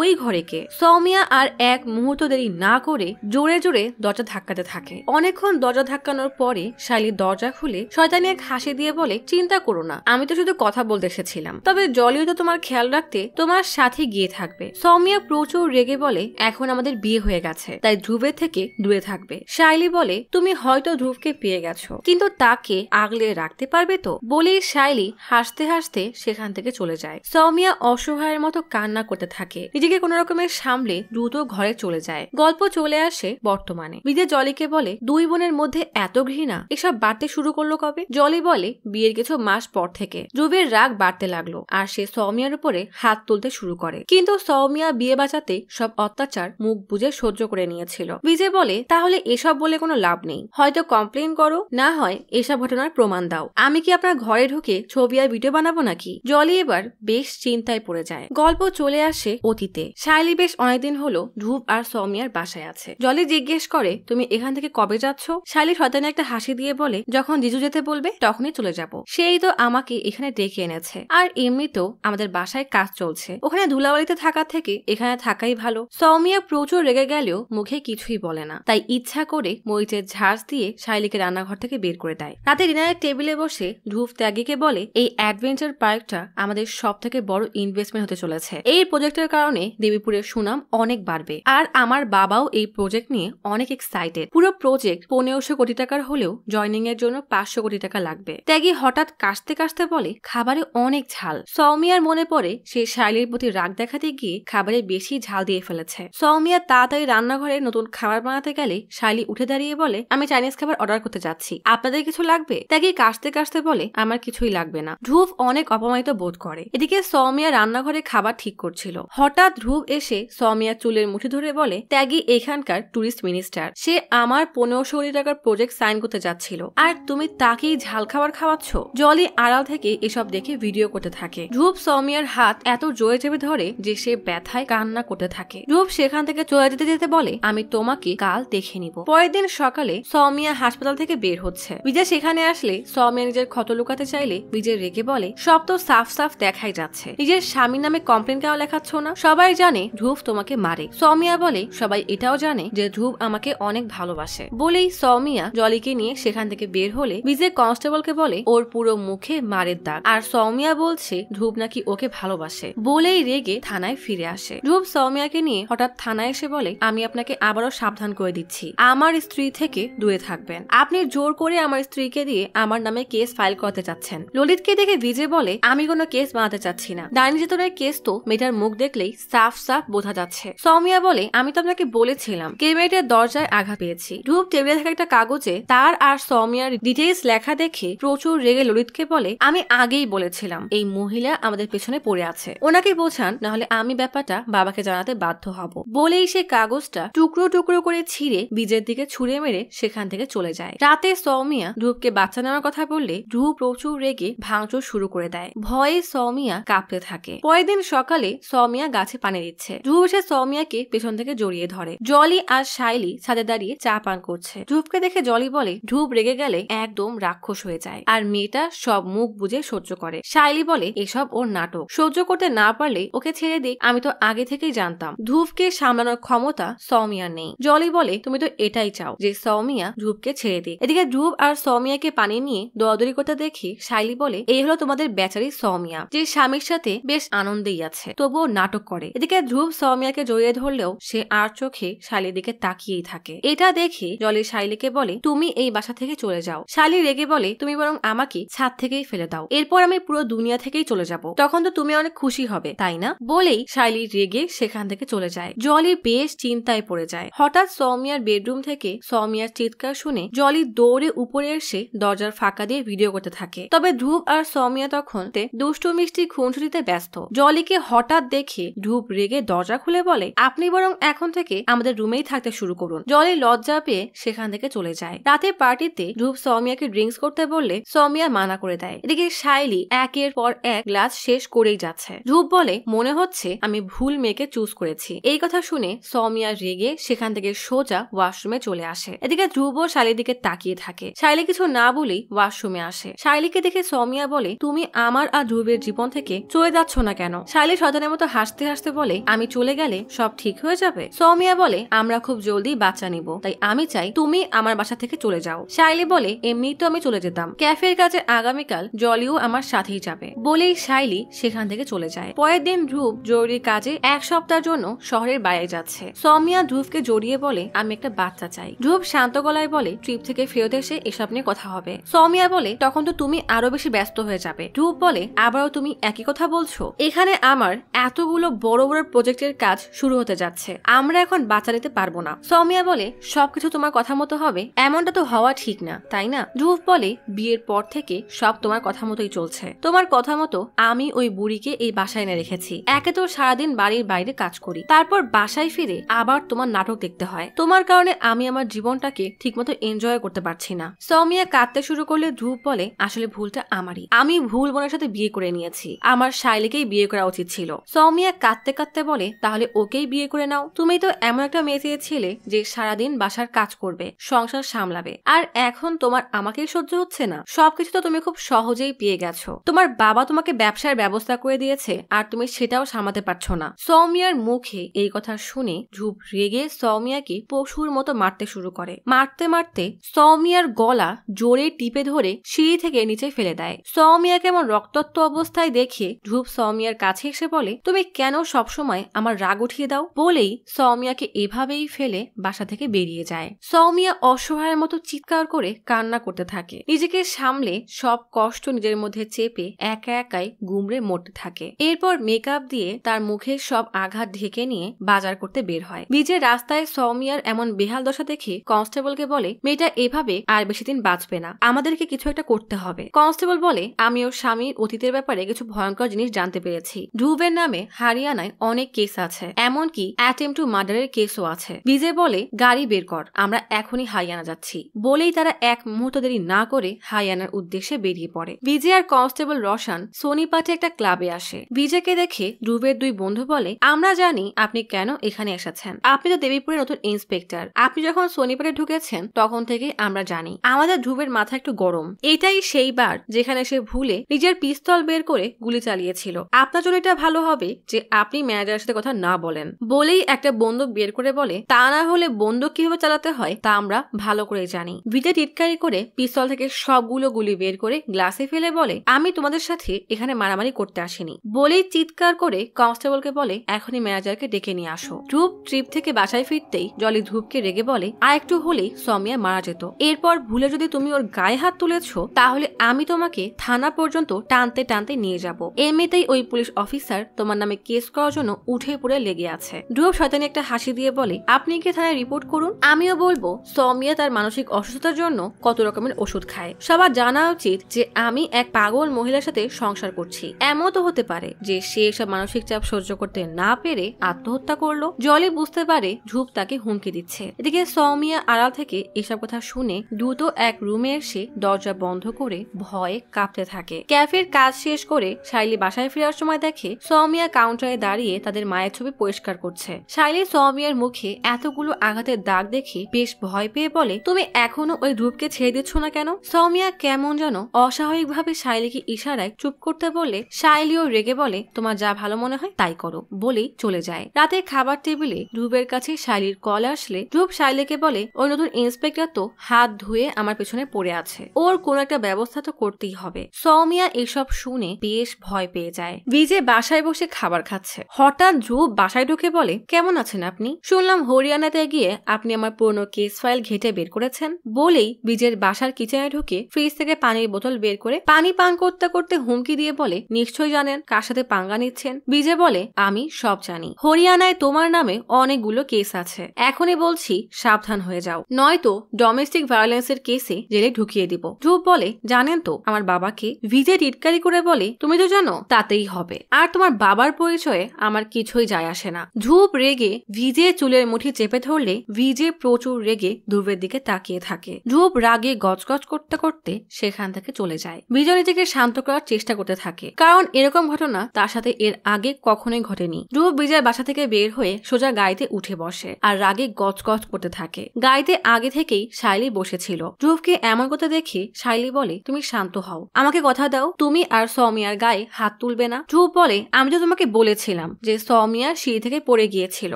ওই ঘরে কে সৌমিয়া আর এক মুহূর্ত দেরি না করে জোরে জোরে দরজা ধাক্কাতে থাকে অনেকক্ষণ দরজা ধাক্কানোর পরে শালি দরজা খুলে শয়তানি এক হাসি দিয়ে বলে চিন্তা করো না আমি তো শুধু কথা বলতে এসেছিলাম তবে জলিও তো তোমার খেয়াল রাখতে তোমার সাথে গিয়ে থাকবে সৌমিয়া প্রচুর রেগে বলে এখন আমাদের বিয়ে হয়ে গেছে তাই ধ্রুবের থেকে দূরে থাকবে শাইলি বলে তুমি হয়তো ধ্রুবকে পেয়ে গেছো কিন্তু তাকে আগলে রাখতে পারবে তো বলেই শাইলি হাসতে হাসতে সেখান থেকে চলে যায় সৌমিয়া অসহায়ের মতো কান্না করতে থাকে নিজেকে কোনো রকমের সামলে দ্রুত ঘরে চলে যায় গল্প চলে আসে বর্তমানে বিদে জলিকে বলে দুই বোনের মধ্যে এত ঘৃণা এসব বাড়তে শুরু করলো কবে জলি বলে বিয়ের কিছু মাস পর থেকে জুবের রাগ বাড়তে লাগলো আর সে সৌমিয়ার উপরে হাত তুলতে শুরু করে কিন্তু সৌমিয়া বিয়ে বাঁচাতে সব অত্যাচার মুখ বুঝে সহ্য করে নিয়েছিল বিজে বলে তাহলে এসব বলে কোনো লাভ নেই হয়তো কমপ্লেন করো না হয় এসব ঘটনার প্রমাণ দাও আমি কি আপনার ঘরে ঢুকে ছবি আর ভিডিও বানাবো নাকি জলি এবার বেশ চিন্তায় পড়ে যায় গল্প চলে আসে অতীতে শাইলি বেশ অনেকদিন হলো ধূপ আর সৌমিয়ার বাসায় আছে জলি জিজ্ঞেস করে তুমি এখান থেকে কবে যাচ্ছ শাইলি শয়তানে একটা হাসি দিয়ে বলে যখন জিজু যেতে বলবে তখনই চলে যাব সেই তো আমাকে এখানে ডেকে এনেছে আর এমনিতেও আমাদের বাসায় কাজ চলছে ওখানে ধুলাবাড়িতে থাকা থেকে এখানে থাকাই ভালো সৌমিয়া প্রচুর রেগে গেলেও মুখে কিছুই বলে না তাই ইচ্ছা করে মরিচের ঝাঁজ দিয়ে শাইলিকে রান্নাঘর থেকে বের করে দেয় রাতে ডিনারের টেবিলে বসে ধূপ ত্যাগীকে বলে এই অ্যাডভেঞ্চার পার্কটা আমাদের সব থেকে বড় ইনভেস্টমেন্ট হতে চলেছে এই প্রজেক্টের কারণে দেবীপুরের সুনাম অনেক বাড়বে আর আমার বাবাও এই প্রজেক্ট নিয়ে অনেক এক্সাইটেড পুরো প্রজেক্ট পনেরোশো কোটি টাকার হলেও জয়নিং এর জন্য পাঁচশো কোটি টাকা লাগবে ত্যাগী হঠাৎ কাশতে কাশতে বলে খাবারে অনেক ঝাল সৌমিয়ার মনে পড়ে সে শাইলির প্রতি রাগ দেখাতে গিয়ে খাবারে বেশি ঝাল দিয়ে ফেলেছে সৌমিয়া তাড়াতাড়ি রান্নাঘরে নতুন খাবার বানাতে গেলে শাইলি উঠে দাঁড়িয়ে বলে আমি চাইনিজ খাবার অর্ডার করতে যাচ্ছি আপনাদের কিছু লাগবে ত্যাগী কাশতে কাশতে বলে আমার কিছুই লাগবে না ধ্রুব অনেক অপমানিত বোধ করে এদিকে সৌমিয়া রান্নাঘরে খাবার ঠিক করছিল হঠাৎ ধ্রুব এসে সৌমিয়া চুলের মুঠি ধরে বলে ত্যাগী এখানকার টুরিস্ট মিনিস্টার সে আমার পনেরোশো কোটি টাকার প্রজেক্ট সাইন ট্যাঙ্গুতে যাচ্ছিল আর তুমি তাকেই ঝাল খাবার খাওয়াচ্ছ জলি আড়াল থেকে এসব দেখে ভিডিও করতে থাকে ধ্রুব সৌমিয়ার হাত এত জোরে চেপে ধরে যে সে ব্যথায় কান্না করতে থাকে ধ্রুব সেখান থেকে চলে যেতে যেতে বলে আমি তোমাকে কাল দেখে নিব পরের দিন সকালে সৌমিয়া হাসপাতাল থেকে বের হচ্ছে বিজয় সেখানে আসলে সৌমিয়া নিজের ক্ষত লুকাতে চাইলে বিজয় রেগে বলে সব তো সাফ সাফ দেখাই যাচ্ছে নিজের স্বামীর নামে কমপ্লেন কেন লেখাচ্ছ না সবাই জানে ধ্রুব তোমাকে মারে সৌমিয়া বলে সবাই এটাও জানে যে ধ্রুব আমাকে অনেক ভালোবাসে বলেই সৌমিয়া জলিকে মেয়েকে নিয়ে সেখান থেকে বের হলে বিজয় কনস্টেবলকে বলে ওর পুরো মুখে মারের দাগ আর সৌমিয়া বলছে ধূপ নাকি ওকে ভালোবাসে বলেই রেগে থানায় ফিরে আসে ধূপ সৌমিয়াকে নিয়ে হঠাৎ থানায় এসে বলে আমি আপনাকে আবারও সাবধান করে দিচ্ছি আমার স্ত্রী থেকে দূরে থাকবেন আপনি জোর করে আমার স্ত্রীকে দিয়ে আমার নামে কেস ফাইল করতে চাচ্ছেন ললিতকে দেখে বিজে বলে আমি কোনো কেস বানাতে চাচ্ছি না ডাইনিজেতনের কেস তো মেয়েটার মুখ দেখলেই সাফ সাফ বোঝা যাচ্ছে সৌমিয়া বলে আমি তো আপনাকে বলেছিলাম কে মেয়েটার দরজায় আঘাত পেয়েছি ধূপ টেবিলে থাকা একটা কাগজে তার আর সৌমিয়ার ডিটেলস লেখা দেখে প্রচুর রেগে ললিতকে বলে আমি আগেই বলেছিলাম এই মহিলা আমাদের পেছনে পড়ে আছে ওনাকে বোঝান নাহলে আমি ব্যাপারটা বাবাকে জানাতে বাধ্য হব বলেই সে কাগজটা টুকরো টুকরো করে ছিঁড়ে বীজের দিকে ছুঁড়ে মেরে সেখান থেকে চলে যায় রাতে সৌমিয়া ধূপকে বাচ্চা নেওয়ার কথা বললে ধূপ প্রচুর রেগে ভাঙচুর শুরু করে দেয় ভয়ে সৌমিয়া কাঁপতে থাকে পরের দিন সকালে সৌমিয়া গাছে পানি দিচ্ছে ধূপ এসে সৌমিয়াকে পেছন থেকে জড়িয়ে ধরে জলি আর শাইলি ছাদে দাঁড়িয়ে চা পান করছে ধূপকে দেখে জলি বলে ধ্রুব রেগে গেলে একদম রাক্ষস হয়ে যায় আর মেয়েটা সব মুখ বুঝে সহ্য করে শাইলি বলে এসব ওর নাটক সহ্য করতে না পারলে ওকে ছেড়ে দিক আমি তো আগে থেকেই জানতাম ধূপকে সামলানোর ক্ষমতা সৌমিয়ার নেই জলি বলে তুমি তো এটাই চাও যে সৌমিয়া ধূপকে ছেড়ে দিক এদিকে ধূপ আর সৌমিয়াকে পানি নিয়ে দরাদরি করতে দেখি শাইলি বলে এই হলো তোমাদের বেচারি সৌমিয়া যে স্বামীর সাথে বেশ আনন্দেই আছে তবুও নাটক করে এদিকে ধ্রুব সৌমিয়াকে জড়িয়ে ধরলেও সে আর চোখে শাইলির দিকে তাকিয়েই থাকে এটা দেখে জলি শাইলিকে বলে তুমি তুমি এই বাসা থেকে চলে যাও শালি রেগে বলে তুমি বরং আমাকে ছাদ থেকেই ফেলে দাও এরপর আমি পুরো দুনিয়া থেকেই চলে যাব তখন তো তুমি অনেক খুশি হবে তাই না বলেই শালি রেগে সেখান থেকে চলে যায় জলি বেশ চিন্তায় পড়ে যায় হঠাৎ সৌমিয়ার বেডরুম থেকে সৌমিয়ার চিৎকার শুনে জলি দৌড়ে উপরে এসে দরজার ফাঁকা দিয়ে ভিডিও করতে থাকে তবে ধূপ আর সৌমিয়া তখন দুষ্টু মিষ্টি খুনসুটিতে ব্যস্ত জলিকে হঠাৎ দেখে ধূপ রেগে দরজা খুলে বলে আপনি বরং এখন থেকে আমাদের রুমেই থাকতে শুরু করুন জলি লজ্জা পেয়ে সেখান থেকে চলে যায় রাতে পার্টিতে ধূপ সৌমিয়াকে ড্রিঙ্কস করতে বললে সৌমিয়া মানা করে দেয় এদিকে শাইলি একের পর এক গ্লাস শেষ করেই যাচ্ছে ধূপ বলে মনে হচ্ছে আমি ভুল মেয়েকে চুজ করেছি এই কথা শুনে সৌমিয়া রেগে সেখান থেকে সোজা ওয়াশরুমে চলে আসে এদিকে ধ্রুব শাইলির দিকে তাকিয়ে থাকে শাইলি কিছু না বলেই ওয়াশরুমে আসে শাইলিকে দেখে সৌমিয়া বলে তুমি আমার আর ধ্রুবের জীবন থেকে চলে যাচ্ছ না কেন শাইলি সজনের মতো হাসতে হাসতে বলে আমি চলে গেলে সব ঠিক হয়ে যাবে সৌমিয়া বলে আমরা খুব জলদি বাচ্চা নিব তাই আমি চাই তুমি আমার বাসা থেকে চলে চলে যাও শাইলি বলে এমনি তো আমি চলে যেতাম ক্যাফের কাছে আগামীকাল জলিও আমার সাথেই যাবে বলেই শাইলি সেখান থেকে চলে যায় পরের দিন ধ্রুব জরুরি কাজে এক সপ্তাহের জন্য শহরের বাইরে যাচ্ছে সমিয়া ধ্রুবকে জড়িয়ে বলে আমি একটা বাচ্চা চাই ধ্রুব শান্ত গলায় বলে ট্রিপ থেকে ফেরত এসে এসব নিয়ে কথা হবে সমিয়া বলে তখন তো তুমি আরো বেশি ব্যস্ত হয়ে যাবে ধ্রুব বলে আবারও তুমি একই কথা বলছো এখানে আমার এতগুলো বড় বড় প্রজেক্টের কাজ শুরু হতে যাচ্ছে আমরা এখন বাচ্চা নিতে পারবো না সমিয়া বলে সবকিছু তোমার কথা মতো হবে এমনটা তো হওয়া ঠিক না তাই না ধ্রুব বলে বিয়ের পর থেকে সব তোমার কথা মতোই চলছে তোমার কথা মতো আমি ওই বুড়িকে এই বাসায় এনে রেখেছি একে তো সারাদিন বাড়ির বাইরে কাজ করি তারপর বাসায় ফিরে আবার তোমার নাটক দেখতে হয় তোমার কারণে আমি আমার জীবনটাকে ঠিকমতো এনজয় করতে পারছি না সৌমিয়া কাঁদতে শুরু করলে ধ্রুব বলে আসলে ভুলটা আমারই আমি ভুল বোনের সাথে বিয়ে করে নিয়েছি আমার শাইলিকেই বিয়ে করা উচিত ছিল সৌমিয়া কাঁদতে কাঁদতে বলে তাহলে ওকেই বিয়ে করে নাও তুমি তো এমন একটা মেয়ে চেয়েছিলে যে সারাদিন বাসার কাজ করবে সংসার সামলাবে যাবে আর এখন তোমার আমাকেই সহ্য হচ্ছে না সবকিছু তো তুমি খুব সহজেই পেয়ে গেছো তোমার বাবা তোমাকে ব্যবসার ব্যবস্থা করে দিয়েছে আর তুমি সেটাও সামাতে পারছো না সৌমিয়ার মুখে এই কথা শুনে ঝুপ রেগে সৌমিয়াকে পশুর মতো মারতে শুরু করে মারতে মারতে সৌমিয়ার গলা জোরে টিপে ধরে সিঁড়ি থেকে নিচে ফেলে দেয় সৌমিয়া কেমন রক্তত্ব অবস্থায় দেখে ঝুপ সৌমিয়ার কাছে এসে বলে তুমি কেন সবসময় আমার রাগ উঠিয়ে দাও বলেই সৌমিয়াকে এভাবেই ফেলে বাসা থেকে বেরিয়ে যায় সৌমিয়া অসহায়ের মতো চিৎকার করে কান্না করতে থাকে নিজেকে সামলে সব কষ্ট নিজের মধ্যে চেপে একা একাই গুমড়ে মরতে থাকে এরপর মেকআপ দিয়ে তার মুখে সব আঘাত ঢেকে নিয়ে বাজার করতে বের হয় বিজের রাস্তায় সৌমিয়ার এমন বেহাল দশা দেখে কনস্টেবলকে বলে মেয়েটা এভাবে আর বেশি দিন বাঁচবে না আমাদেরকে কিছু একটা করতে হবে কনস্টেবল বলে আমি ওর স্বামীর অতীতের ব্যাপারে কিছু ভয়ঙ্কর জিনিস জানতে পেরেছি ধ্রুবের নামে হারিয়ানায় অনেক কেস আছে এমনকি অ্যাটেম্প টু মার্ডারের কেসও আছে বিজে বলে গাড়ি বের কর আমরা এখনই হারিয়ানা যাচ্ছি পেয়েছি বলেই তারা এক মুহূর্ত দেরি না করে হায়ানার উদ্দেশ্যে বেরিয়ে পড়ে বিজে আর কনস্টেবল রসান সোনিপাটে একটা ক্লাবে আসে বিজেকে দেখে ডুবের দুই বন্ধু বলে আমরা জানি আপনি কেন এখানে এসেছেন আপনি তো দেবীপুরের নতুন ইন্সপেক্টর আপনি যখন সোনিপাটে ঢুকেছেন তখন থেকে আমরা জানি আমাদের ধ্রুবের মাথা একটু গরম এটাই সেই বার যেখানে সে ভুলে নিজের পিস্তল বের করে গুলি চালিয়েছিল আপনার জন্য এটা ভালো হবে যে আপনি ম্যানেজারের সাথে কথা না বলেন বলেই একটা বন্দুক বের করে বলে তা না হলে বন্দুক কিভাবে চালাতে হয় তা আমরা ভালো করে জানি বিজয় টিটকারি করে পিস্তল থেকে সবগুলো গুলি বের করে গ্লাসে ফেলে বলে আমি তোমাদের সাথে এখানে মারামারি করতে আসিনি বলেই চিৎকার করে কনস্টেবলকে বলে এখনই ম্যানেজারকে ডেকে নিয়ে আসো ধ্রুব ট্রিপ থেকে বাসায় ফিরতেই জলি ধূপকে রেগে বলে আর একটু হলেই সমিয়া মারা যেত এরপর ভুলে যদি তুমি ওর গায়ে হাত তুলেছ তাহলে আমি তোমাকে থানা পর্যন্ত টানতে টানতে নিয়ে যাব এমনিতেই ওই পুলিশ অফিসার তোমার নামে কেস করার জন্য উঠে পড়ে লেগে আছে ধ্রুব শয়তানি একটা হাসি দিয়ে বলে আপনি কি থানায় রিপোর্ট করুন আমিও বলবো সমিয়া তার মানসিক মানসিক অসুস্থতার জন্য কত রকমের ওষুধ খায় সবার জানা উচিত যে আমি এক পাগল মহিলার সাথে সংসার করছি এমন তো হতে পারে যে সে এসব মানসিক চাপ সহ্য করতে না পেরে আত্মহত্যা করলো জলে বুঝতে পারে ঝুপ তাকে হুমকি দিচ্ছে এদিকে সৌমিয়া আড়াল থেকে এসব কথা শুনে দ্রুত এক রুমে এসে দরজা বন্ধ করে ভয়ে কাঁপতে থাকে ক্যাফের কাজ শেষ করে শাইলি বাসায় ফেরার সময় দেখে সৌমিয়া কাউন্টারে দাঁড়িয়ে তাদের মায়ের ছবি পরিষ্কার করছে শাইলি সৌমিয়ার মুখে এতগুলো আঘাতের দাগ দেখে বেশ ভয় পেয়ে বলে তুমি এখনো ওই রূপকে ছেড়ে দিচ্ছ না কেন সৌমিয়া কেমন যেন অস্বাভাবিকভাবে শাইলিকে ইশারায় চুপ করতে বললে শাইলিও রেগে বলে তোমার যা ভালো মনে হয় তাই করো বলেই চলে যায় রাতে খাবার টেবিলে ধ্রুবের কাছে শাইলির কল আসলে ধ্রুব শাইলিকে বলে ওই নতুন ইন্সপেক্টর তো হাত ধুয়ে আমার পেছনে পড়ে আছে ওর কোনো একটা ব্যবস্থা তো করতেই হবে সৌমিয়া এসব শুনে বেশ ভয় পেয়ে যায় বিজে বাসায় বসে খাবার খাচ্ছে হঠাৎ ধ্রুব বাসায় ঢুকে বলে কেমন আছেন আপনি শুনলাম হরিয়ানাতে গিয়ে আপনি আমার পুরনো কেস ফাইল ঘেটে বের করেছেন যাচ্ছেন বলেই বিজের বাসার কিচেনে ঢুকে ফ্রিজ থেকে পানির বোতল বের করে পানি পান করতে করতে হুমকি দিয়ে বলে নিশ্চয় জানেন কার সাথে পাঙ্গা নিচ্ছেন বিজে বলে আমি সব জানি হরিয়ানায় তোমার নামে অনেকগুলো কেস আছে এখনই বলছি সাবধান হয়ে যাও নয়তো ডোমেস্টিক ভায়োলেন্সের কেসে জেলে ঢুকিয়ে দিব ধ্রুব বলে জানেন তো আমার বাবাকে ভিজে টিটকারি করে বলে তুমি তো জানো তাতেই হবে আর তোমার বাবার পরিচয়ে আমার কিছুই যায় আসে না ধূপ রেগে ভিজে চুলের মুঠি চেপে ধরলে ভিজে প্রচুর রেগে ধ্রুবের দিকে তাকিয়ে তাকিয়ে থাকে ধ্রুব রাগে গজগজ করতে করতে সেখান থেকে চলে যায় বিজয় নিজেকে শান্ত করার চেষ্টা করতে থাকে কারণ এরকম ঘটনা তার সাথে এর আগে কখনোই ঘটেনি ধ্রুব বিজয় বাসা থেকে বের হয়ে সোজা গাড়িতে উঠে বসে আর রাগে গজগজ করতে থাকে গাড়িতে আগে থেকেই শাইলি বসেছিল ধ্রুবকে এমন কথা দেখে শাইলি বলে তুমি শান্ত হও আমাকে কথা দাও তুমি আর সৌমিয়ার গায়ে হাত তুলবে না ধ্রুব বলে আমি তো তোমাকে বলেছিলাম যে সৌমিয়া সিঁড়ি থেকে পড়ে গিয়েছিল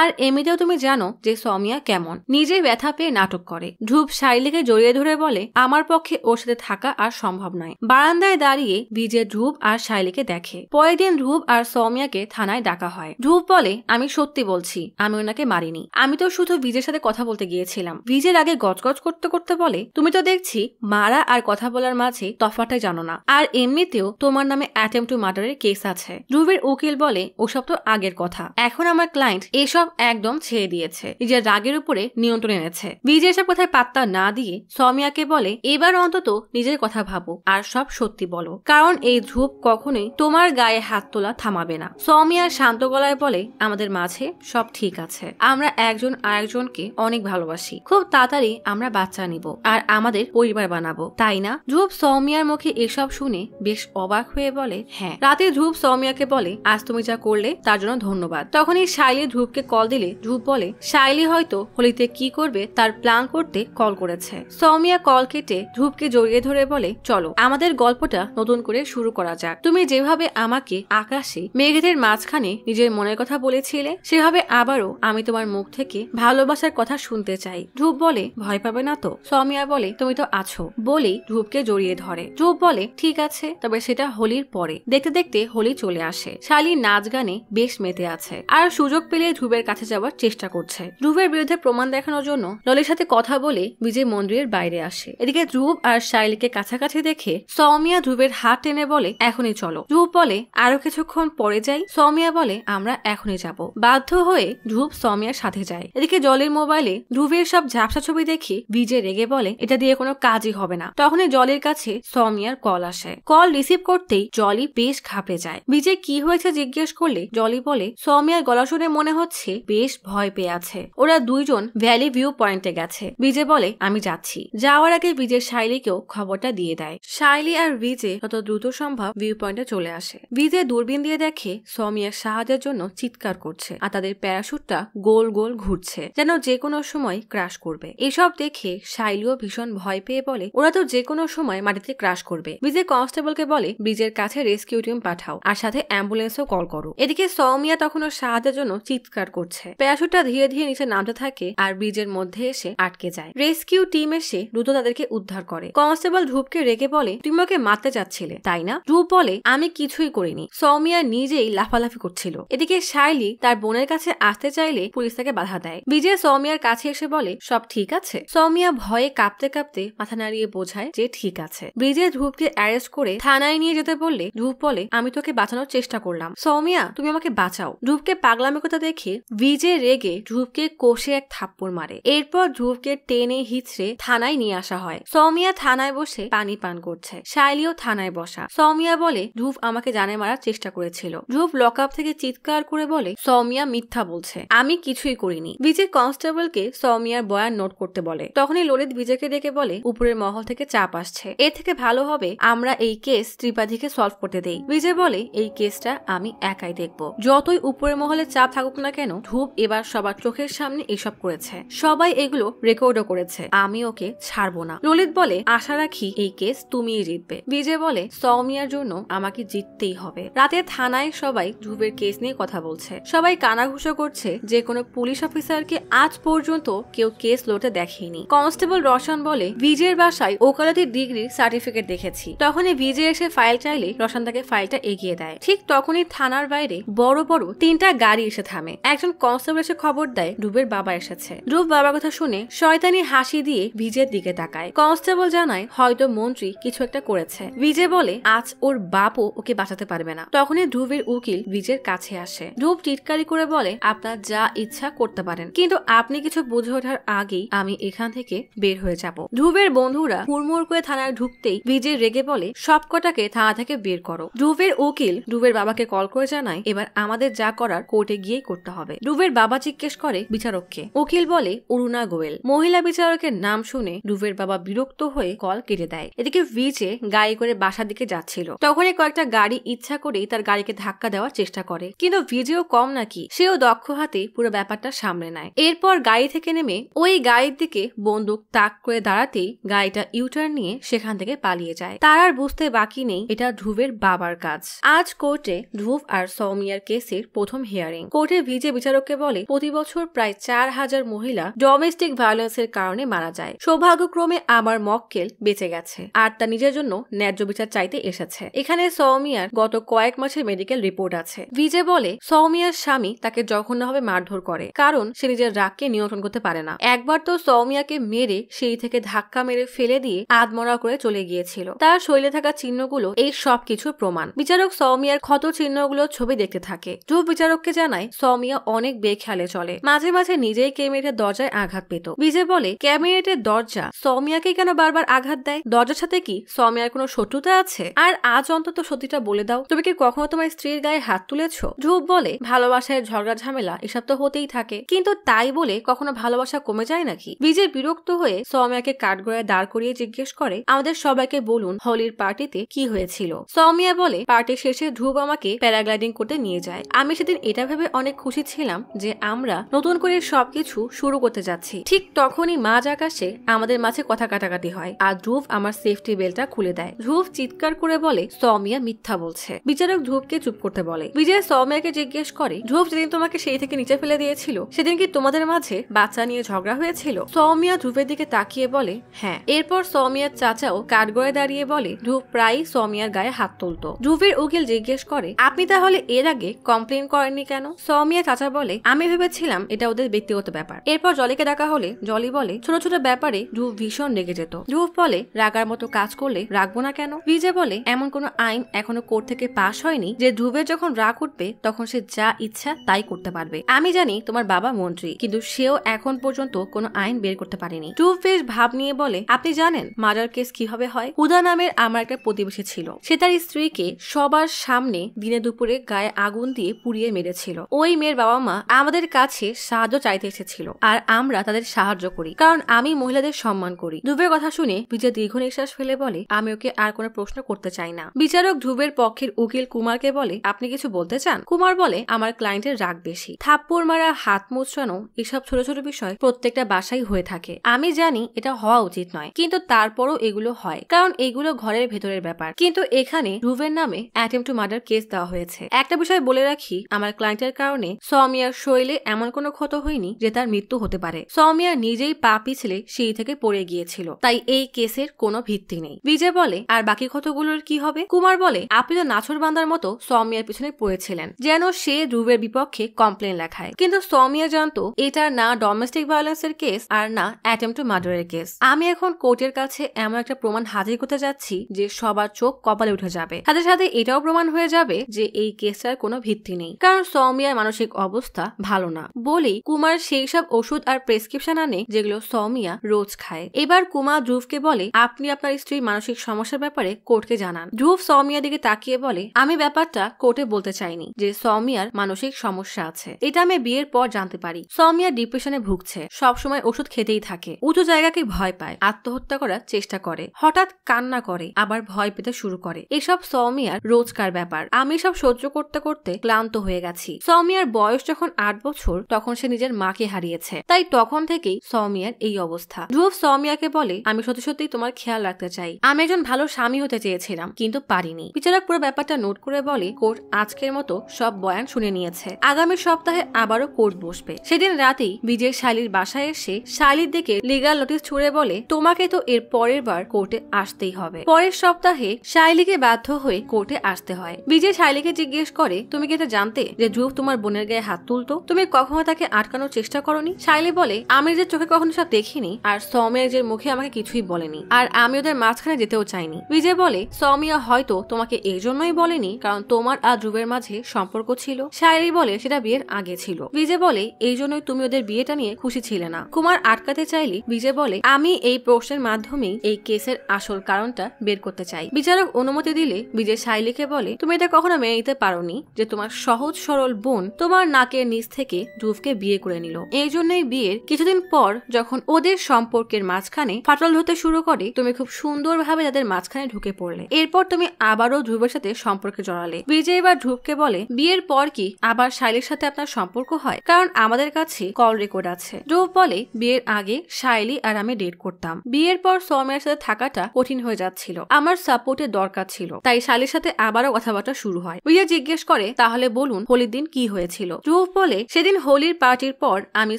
আর এমনিতেও তুমি জানো যে সৌমিয়া কেমন নিজে ব্যথা পেয়ে নাটক করে ধ্রুব ধ্রুব শাইলিকে জড়িয়ে ধরে বলে আমার পক্ষে ওর সাথে থাকা আর সম্ভব নয় বারান্দায় দাঁড়িয়ে বিজে ধ্রুব আর শাইলিকে দেখে পরের দিন ধ্রুব আর সৌমিয়াকে থানায় ডাকা হয় ধ্রুব বলে আমি সত্যি বলছি আমি ওনাকে মারিনি আমি তো শুধু বিজের সাথে কথা বলতে গিয়েছিলাম বিজের আগে গজগজ করতে করতে বলে তুমি তো দেখছি মারা আর কথা বলার মাঝে তফাটা জানো না আর এমনিতেও তোমার নামে অ্যাটেম্প টু মার্ডারের কেস আছে ধ্রুবের উকিল বলে ওসব তো আগের কথা এখন আমার ক্লায়েন্ট এসব একদম ছেড়ে দিয়েছে নিজের রাগের উপরে নিয়ন্ত্রণ এনেছে বিজে এসব কথায় পাত্তা না দিয়ে সমিয়াকে বলে এবার অন্তত নিজের কথা ভাবো আর সব সত্যি বলো কারণ এই ধূপ কখনোই তোমার গায়ে হাত তোলা থামাবে না সমিয়া শান্ত গলায় বলে আমাদের মাঝে সব ঠিক আছে আমরা একজন আরেকজনকে অনেক ভালোবাসি খুব তাড়াতাড়ি আমরা বাচ্চা নিব আর আমাদের পরিবার বানাবো তাই না ধ্রুব সৌমিয়ার মুখে এসব শুনে বেশ অবাক হয়ে বলে হ্যাঁ রাতে ধ্রুব সৌমিয়াকে বলে আজ তুমি যা করলে তার জন্য ধন্যবাদ তখনই শাইলি ধ্রুবকে কল দিলে ধ্রুব বলে শাইলি হয়তো হোলিতে কি করবে তার প্ল্যান করতে কল করেছে সৌমিয়া কল কেটে ধূপকে জড়িয়ে ধরে বলে চলো আমাদের গল্পটা নতুন করে শুরু করা যাক তুমি যেভাবে আমাকে আকাশে মেঘেদের মাঝখানে নিজের মনের কথা বলেছিলে সেভাবে আবারও আমি তোমার মুখ থেকে ভালোবাসার কথা শুনতে চাই ধূপ বলে ভয় পাবে না তো সৌমিয়া বলে তুমি তো আছো বলেই ধূপকে জড়িয়ে ধরে ধূপ বলে ঠিক আছে তবে সেটা হোলির পরে দেখতে দেখতে হোলি চলে আসে শালি নাচ গানে বেশ মেতে আছে আর সুযোগ পেলে ধ্রুবের কাছে যাওয়ার চেষ্টা করছে ধ্রুবের বিরুদ্ধে প্রমাণ দেখানোর জন্য ললের সাথে কথা বলে করে বিজয় মন্দিরের বাইরে আসে এদিকে ধ্রুব আর শাইলিকে কাছাকাছি দেখে সৌমিয়া ধ্রুবের হাত টেনে বলে এখনই চলো ধ্রুব বলে আরো কিছুক্ষণ পরে যাই সৌমিয়া বলে আমরা এখনই যাব বাধ্য হয়ে ধ্রুব সৌমিয়ার সাথে যায় এদিকে জলের মোবাইলে ধ্রুবের সব ঝাপসা ছবি দেখে বিজয় রেগে বলে এটা দিয়ে কোনো কাজই হবে না তখনই জলের কাছে সৌমিয়ার কল আসে কল রিসিভ করতেই জলি বেশ খাপে যায় বিজয় কি হয়েছে জিজ্ঞেস করলে জলি বলে সৌমিয়ার গলা শুনে মনে হচ্ছে বেশ ভয় পেয়ে আছে ওরা দুইজন ভ্যালি ভিউ পয়েন্টে গেছে বিজয় বলে আমি যাচ্ছি যাওয়ার আগে বিজয় শাইলিকেও খবরটা দিয়ে দেয় শাইলি আর বিজে যত দ্রুত সম্ভব ভিউ পয়েন্টে চলে আসে বিজে দূরবীন দিয়ে দেখে সোমিয়ার সাহায্যের জন্য চিৎকার করছে আর তাদের প্যারাশুটটা গোল গোল ঘুরছে যেন যে কোনো সময় ক্রাশ করবে এসব দেখে শাইলিও ভীষণ ভয় পেয়ে বলে ওরা তো যে কোনো সময় মাটিতে ক্রাশ করবে বিজে কনস্টেবলকে বলে ব্রিজের কাছে রেস্কিউ টিম পাঠাও আর সাথে অ্যাম্বুলেন্সও কল করো এদিকে সৌমিয়া তখনও সাহায্যের জন্য চিৎকার করছে প্যারাশুটটা ধীরে ধীরে নিচে নামতে থাকে আর ব্রিজের মধ্যে এসে আটকে যায় রেস্কিউ টিম এসে দ্রুত তাদেরকে উদ্ধার করে কনস্টেবল ধ্রুবকে রেগে বলে তুমি ওকে মারতে চাচ্ছিলে তাই না ধ্রুব বলে আমি কিছুই করিনি সৌমিয়া নিজেই লাফালাফি করছিল এদিকে শাইলি তার বোনের কাছে আসতে চাইলে পুলিশ তাকে বাধা দেয় বিজয় সৌমিয়ার কাছে এসে বলে সব ঠিক আছে সৌমিয়া ভয়ে কাঁপতে কাঁপতে মাথা নাড়িয়ে বোঝায় যে ঠিক আছে বিজয় ধ্রুবকে অ্যারেস্ট করে থানায় নিয়ে যেতে বললে ধ্রুব বলে আমি তোকে বাঁচানোর চেষ্টা করলাম সৌমিয়া তুমি আমাকে বাঁচাও ধ্রুবকে পাগলামি কথা দেখে বিজয় রেগে ধ্রুবকে কষে এক থাপ্পড় মারে এরপর ধ্রুবকে টেনে টেনে হিচড়ে থানায় নিয়ে আসা হয় সৌমিয়া থানায় বসে পানি পান করছে শাইলিও থানায় বসা সৌমিয়া বলে ধ্রুব আমাকে জানে মারার চেষ্টা করেছিল ধ্রুব লক থেকে চিৎকার করে বলে সৌমিয়া মিথ্যা বলছে আমি কিছুই করিনি বিজয় কনস্টেবলকে সৌমিয়ার বয়ান নোট করতে বলে তখনই ললিত বিজেকে ডেকে বলে উপরের মহল থেকে চাপ আসছে এ থেকে ভালো হবে আমরা এই কেস ত্রিপাঠীকে সলভ করতে দেই বিজে বলে এই কেসটা আমি একাই দেখব যতই উপরের মহলে চাপ থাকুক না কেন ধূপ এবার সবার চোখের সামনে এসব করেছে সবাই এগুলো রেকর্ডও করে করেছে আমি ওকে ছাড়ব না ললিত বলে আশা রাখি এই কেস তুমি জিতবে বিজয় বলে সৌমিয়ার জন্য আমাকে জিততেই হবে রাতে থানায় সবাই ধ্রুবের কেস নিয়ে কথা বলছে সবাই কানাঘুষো করছে যে কোনো পুলিশ অফিসারকে আজ পর্যন্ত কেউ কেস লোটে দেখেনি কনস্টেবল রশন বলে বিজয়ের বাসায় ওকালতির ডিগ্রির সার্টিফিকেট দেখেছি তখনই বিজয় এসে ফাইল চাইলে রশন তাকে ফাইলটা এগিয়ে দেয় ঠিক তখনই থানার বাইরে বড় বড় তিনটা গাড়ি এসে থামে একজন কনস্টেবল এসে খবর দেয় ডুবের বাবা এসেছে ডুব বাবার কথা শুনে শয়তানি হাসি দিয়ে ভিজের দিকে তাকায় কনস্টেবল জানায় হয়তো মন্ত্রী কিছু একটা করেছে ভিজে বলে আজ ওর বাপও ওকে বাঁচাতে পারবে না তখনই ধ্রুবের উকিল ভিজের কাছে আসে ধ্রুব টিটকারি করে বলে আপনার যা ইচ্ছা করতে পারেন কিন্তু আপনি কিছু বুঝে ওঠার আগেই আমি এখান থেকে বের হয়ে যাব ধ্রুবের বন্ধুরা হুড়মুড় করে থানায় ঢুকতেই ভিজের রেগে বলে সবকটাকে থানা থেকে বের করো ধ্রুবের উকিল ধ্রুবের বাবাকে কল করে জানায় এবার আমাদের যা করার কোর্টে গিয়েই করতে হবে ধ্রুবের বাবা জিজ্ঞেস করে বিচারককে উকিল বলে অরুণা গোয়েল মহিলা বিচার পরিচালকের নাম শুনে ডুবের বাবা বিরক্ত হয়ে কল কেটে দেয় এদিকে ভিজে গাড়ি করে বাসার দিকে যাচ্ছিল তখনই কয়েকটা গাড়ি ইচ্ছা করেই তার গাড়িকে ধাক্কা দেওয়ার চেষ্টা করে কিন্তু ভিজেও কম নাকি সেও দক্ষ হাতে পুরো ব্যাপারটা সামনে নেয় এরপর গাড়ি থেকে নেমে ওই গাড়ির দিকে বন্দুক তাক করে দাঁড়াতেই গাড়িটা ইউটার নিয়ে সেখান থেকে পালিয়ে যায় তার আর বুঝতে বাকি নেই এটা ধ্রুবের বাবার কাজ আজ কোর্টে ধ্রুব আর সৌমিয়ার কেসের প্রথম হিয়ারিং কোর্টে ভিজে বিচারককে বলে প্রতি বছর প্রায় চার হাজার মহিলা ডোমেস্টিক ভায়োলেন্সের কারণে কারণে মারা যায় সৌভাগ্যক্রমে আমার মক্কেল বেঁচে গেছে আর তা নিজের জন্য ন্যায্য বিচার চাইতে এসেছে এখানে সৌমিয়ার গত কয়েক মাসের মেডিকেল রিপোর্ট আছে বিজে বলে সৌমিয়ার স্বামী তাকে জঘন্যভাবে মারধর করে কারণ সে নিজের রাগকে নিয়ন্ত্রণ করতে পারে না একবার তো সৌমিয়াকে মেরে সেই থেকে ধাক্কা মেরে ফেলে দিয়ে আদমরা করে চলে গিয়েছিল তার শরীরে থাকা চিহ্নগুলো এই সব প্রমাণ বিচারক সৌমিয়ার ক্ষত চিহ্নগুলোর ছবি দেখতে থাকে যুব বিচারককে জানায় সৌমিয়া অনেক বেখেয়ালে চলে মাঝে মাঝে নিজেই মেরে দরজায় আঘাত পেত বিজে বলে ক্যাবিনেটের দরজা সৌমিয়াকে কেন বারবার আঘাত দেয় দরজার সাথে কি সৌমিয়ার কোনো শত্রুতা আছে আর আজ অন্তত সত্যিটা বলে দাও তুমি কি কখনো তোমার স্ত্রীর গায়ে হাত তুলেছ ঝুপ বলে ভালোবাসায় ঝগড়া ঝামেলা এসব তো হতেই থাকে কিন্তু তাই বলে কখনো ভালোবাসা কমে যায় নাকি বিজে বিরক্ত হয়ে সৌমিয়াকে কাঠগড়ায় দাঁড় করিয়ে জিজ্ঞেস করে আমাদের সবাইকে বলুন হোলির পার্টিতে কি হয়েছিল সৌমিয়া বলে পার্টি শেষে ধ্রুব আমাকে প্যারাগ্লাইডিং করতে নিয়ে যায় আমি সেদিন এটা ভেবে অনেক খুশি ছিলাম যে আমরা নতুন করে সবকিছু শুরু করতে যাচ্ছি ঠিক তখনই মাঝ আকাশে আমাদের মাঝে কথা কাটাকাটি হয় আর ধ্রুব আমার সেফটি বেলটা খুলে দেয় ধ্রুব চিৎকার করে বলে সৌমিয়া মিথ্যা বলছে বিচারক ধ্রুবকে চুপ করতে বলে বিজয় সৌমিয়াকে জিজ্ঞেস করে ধ্রুব যেদিন তোমাকে সেই থেকে নিচে ফেলে দিয়েছিল সেদিন কি তোমাদের মাঝে বাচ্চা নিয়ে ঝগড়া হয়েছিল সৌমিয়া ধ্রুবের দিকে তাকিয়ে বলে হ্যাঁ এরপর সৌমিয়ার চাচাও কাঠগড়ে দাঁড়িয়ে বলে ধ্রুব প্রায় সৌমিয়ার গায়ে হাত তুলত ধ্রুবের উকিল জিজ্ঞেস করে আপনি তাহলে এর আগে কমপ্লেন করেননি কেন সৌমিয়া চাচা বলে আমি ভেবেছিলাম এটা ওদের ব্যক্তিগত ব্যাপার এরপর জলিকে ডাকা হলে জলি বলে বলে ছোট ছোট ব্যাপারে ধ্রুব ভীষণ রেগে যেত ধ্রুব বলে রাগার মতো কাজ করলে রাগবো না কেন বিজে বলে এমন কোনো আইন এখনো কোর্ট থেকে পাশ হয়নি যে ধ্রুবের যখন রাগ উঠবে তখন সে যা ইচ্ছা তাই করতে পারবে আমি জানি তোমার বাবা মন্ত্রী কিন্তু সেও এখন পর্যন্ত কোনো আইন বের করতে পারেনি ধ্রুব বেশ ভাব নিয়ে বলে আপনি জানেন মার্ডার কেস কিভাবে হয় হুদা নামের আমার একটা প্রতিবেশী ছিল সে তার স্ত্রীকে সবার সামনে দিনে দুপুরে গায়ে আগুন দিয়ে পুড়িয়ে মেরেছিল ওই মেয়ের বাবা মা আমাদের কাছে সাহায্য চাইতে এসেছিল আর আমরা তাদের সাহায্য করি কারণ আমি মহিলাদের সম্মান করি ধ্রুবের কথা শুনে বিজয় দীর্ঘ নিঃশ্বাস ফেলে বলে আমি ওকে আর কোনো প্রশ্ন করতে চাই না বিচারক ধ্রুবের পক্ষের উকিল কুমারকে বলে আপনি কিছু বলতে চান কুমার বলে আমার ক্লায়েন্টের রাগ বেশি থাপ্পড় মারা হাত মুচড়ানো এসব ছোট ছোট বিষয় প্রত্যেকটা বাসায় হয়ে থাকে আমি জানি এটা হওয়া উচিত নয় কিন্তু তারপরও এগুলো হয় কারণ এগুলো ঘরের ভেতরের ব্যাপার কিন্তু এখানে ধ্রুবের নামে অ্যাটেম্প টু মার্ডার কেস দেওয়া হয়েছে একটা বিষয় বলে রাখি আমার ক্লায়েন্টের কারণে সৌমিয়ার শৈলে এমন কোনো ক্ষত হয়নি যে তার মৃত্যু হতে পারে সৌমিয়া নিজেই পা পা পিছলে সিঁড়ি থেকে পড়ে গিয়েছিল তাই এই কেসের কোনো ভিত্তি নেই বিজয় বলে আর বাকি ক্ষতগুলোর কি হবে কুমার বলে আপনি তো নাছর বান্দার মতো সৌমিয়ার পিছনে পড়েছিলেন যেন সে ধ্রুবের বিপক্ষে কমপ্লেন লেখায় কিন্তু সৌমিয়া জানত এটা না ডোমেস্টিক ভায়োলেন্সের কেস আর না অ্যাটেম্প টু মার্ডারের কেস আমি এখন কোর্টের কাছে এমন একটা প্রমাণ হাজির করতে যাচ্ছি যে সবার চোখ কপালে উঠে যাবে সাথে সাথে এটাও প্রমাণ হয়ে যাবে যে এই কেসটার কোনো ভিত্তি নেই কারণ সৌমিয়ার মানসিক অবস্থা ভালো না বলেই কুমার সেই সব ওষুধ আর প্রেসক্রিপশন আনে যেগুলো সৌমিয়া রোজ খায় এবার কুমা ধ্রুবকে বলে আপনি আপনার স্ত্রীর মানসিক সমস্যার ব্যাপারে কোর্টকে জানান ধ্রুব সৌমিয়ার দিকে তাকিয়ে বলে আমি ব্যাপারটা কোর্টে বলতে চাইনি যে সৌমিয়ার মানসিক সমস্যা আছে এটা আমি বিয়ের পর জানতে পারি সৌমিয়া ডিপ্রেশনে ভুগছে সবসময় ওষুধ খেতেই থাকে উঁচু জায়গাকে ভয় পায় আত্মহত্যা করার চেষ্টা করে হঠাৎ কান্না করে আবার ভয় পেতে শুরু করে এসব সৌমিয়ার রোজকার ব্যাপার আমি সব সহ্য করতে করতে ক্লান্ত হয়ে গেছি সৌমিয়ার বয়স যখন আট বছর তখন সে নিজের মাকে হারিয়েছে তাই তখন থেকেই সৌমিয়া মেয়ের এই অবস্থা ড্রুভ সৌমিয়াকে বলে আমি সত্যি সত্যি তোমার খেয়াল রাখতে চাই আমি একজন ভালো স্বামী হতে চেয়েছিলাম কিন্তু পারিনি বিচারক পুরো ব্যাপারটা নোট করে বলে কোর্ট আজকের মতো সব বয়ান শুনে নিয়েছে আগামী সপ্তাহে আবারও কোর্ট বসবে সেদিন রাতেই বিজয় শালির বাসায় এসে শালির দিকে লিগাল নোটিশ ছুড়ে বলে তোমাকে তো এর পরের বার কোর্টে আসতেই হবে পরের সপ্তাহে শাইলিকে বাধ্য হয়ে কোর্টে আসতে হয় বিজয় শাইলিকে জিজ্ঞেস করে তুমি কি এটা জানতে যে ধ্রুব তোমার বোনের গায়ে হাত তুলতো তুমি কখনো তাকে আটকানোর চেষ্টা করনি শাইলি বলে আমি যে চোখে কখনো মুস্তাফ দেখিনি আর সৌমিয়াজের মুখে আমাকে কিছুই বলেনি আর আমি ওদের মাঝখানে যেতেও চাইনি বিজয় বলে সৌমিয়া হয়তো তোমাকে এই জন্যই বলেনি কারণ তোমার আর ধ্রুবের মাঝে সম্পর্ক ছিল শায়রি বলে সেটা বিয়ের আগে ছিল বিজয় বলে এই জন্যই তুমি ওদের বিয়েটা নিয়ে খুশি ছিলে না কুমার আটকাতে চাইলে বিজয় বলে আমি এই প্রশ্নের মাধ্যমে এই কেসের আসল কারণটা বের করতে চাই বিচারক অনুমতি দিলে বিজয় শাইলিকে বলে তুমি এটা কখনো মেনে নিতে পারোনি যে তোমার সহজ সরল বোন তোমার নাকের নিচ থেকে ধ্রুবকে বিয়ে করে নিল এই জন্যই বিয়ের কিছুদিন পর যখন ওদের সম্পর্কের মাঝখানে ফাটল হতে শুরু করে তুমি খুব সুন্দরভাবে তাদের মাঝখানে ঢুকে পড়লে এরপর তুমি আবারও ধ্রুবের সাথে সম্পর্কে জড়ালে বিজয় এবার ধ্রুবকে বলে বিয়ের পর কি আবার শাইলির সাথে আপনার সম্পর্ক হয় কারণ আমাদের কাছে কল রেকর্ড আছে ধ্রুব বলে বিয়ের আগে শাইলি আর আমি ডেট করতাম বিয়ের পর সৌম্যার সাথে থাকাটা কঠিন হয়ে যাচ্ছিল আমার সাপোর্টের দরকার ছিল তাই শালির সাথে আবারও কথাবার্তা শুরু হয় বিজয় জিজ্ঞেস করে তাহলে বলুন হোলির দিন কি হয়েছিল ধ্রুব বলে সেদিন হোলির পার্টির পর আমি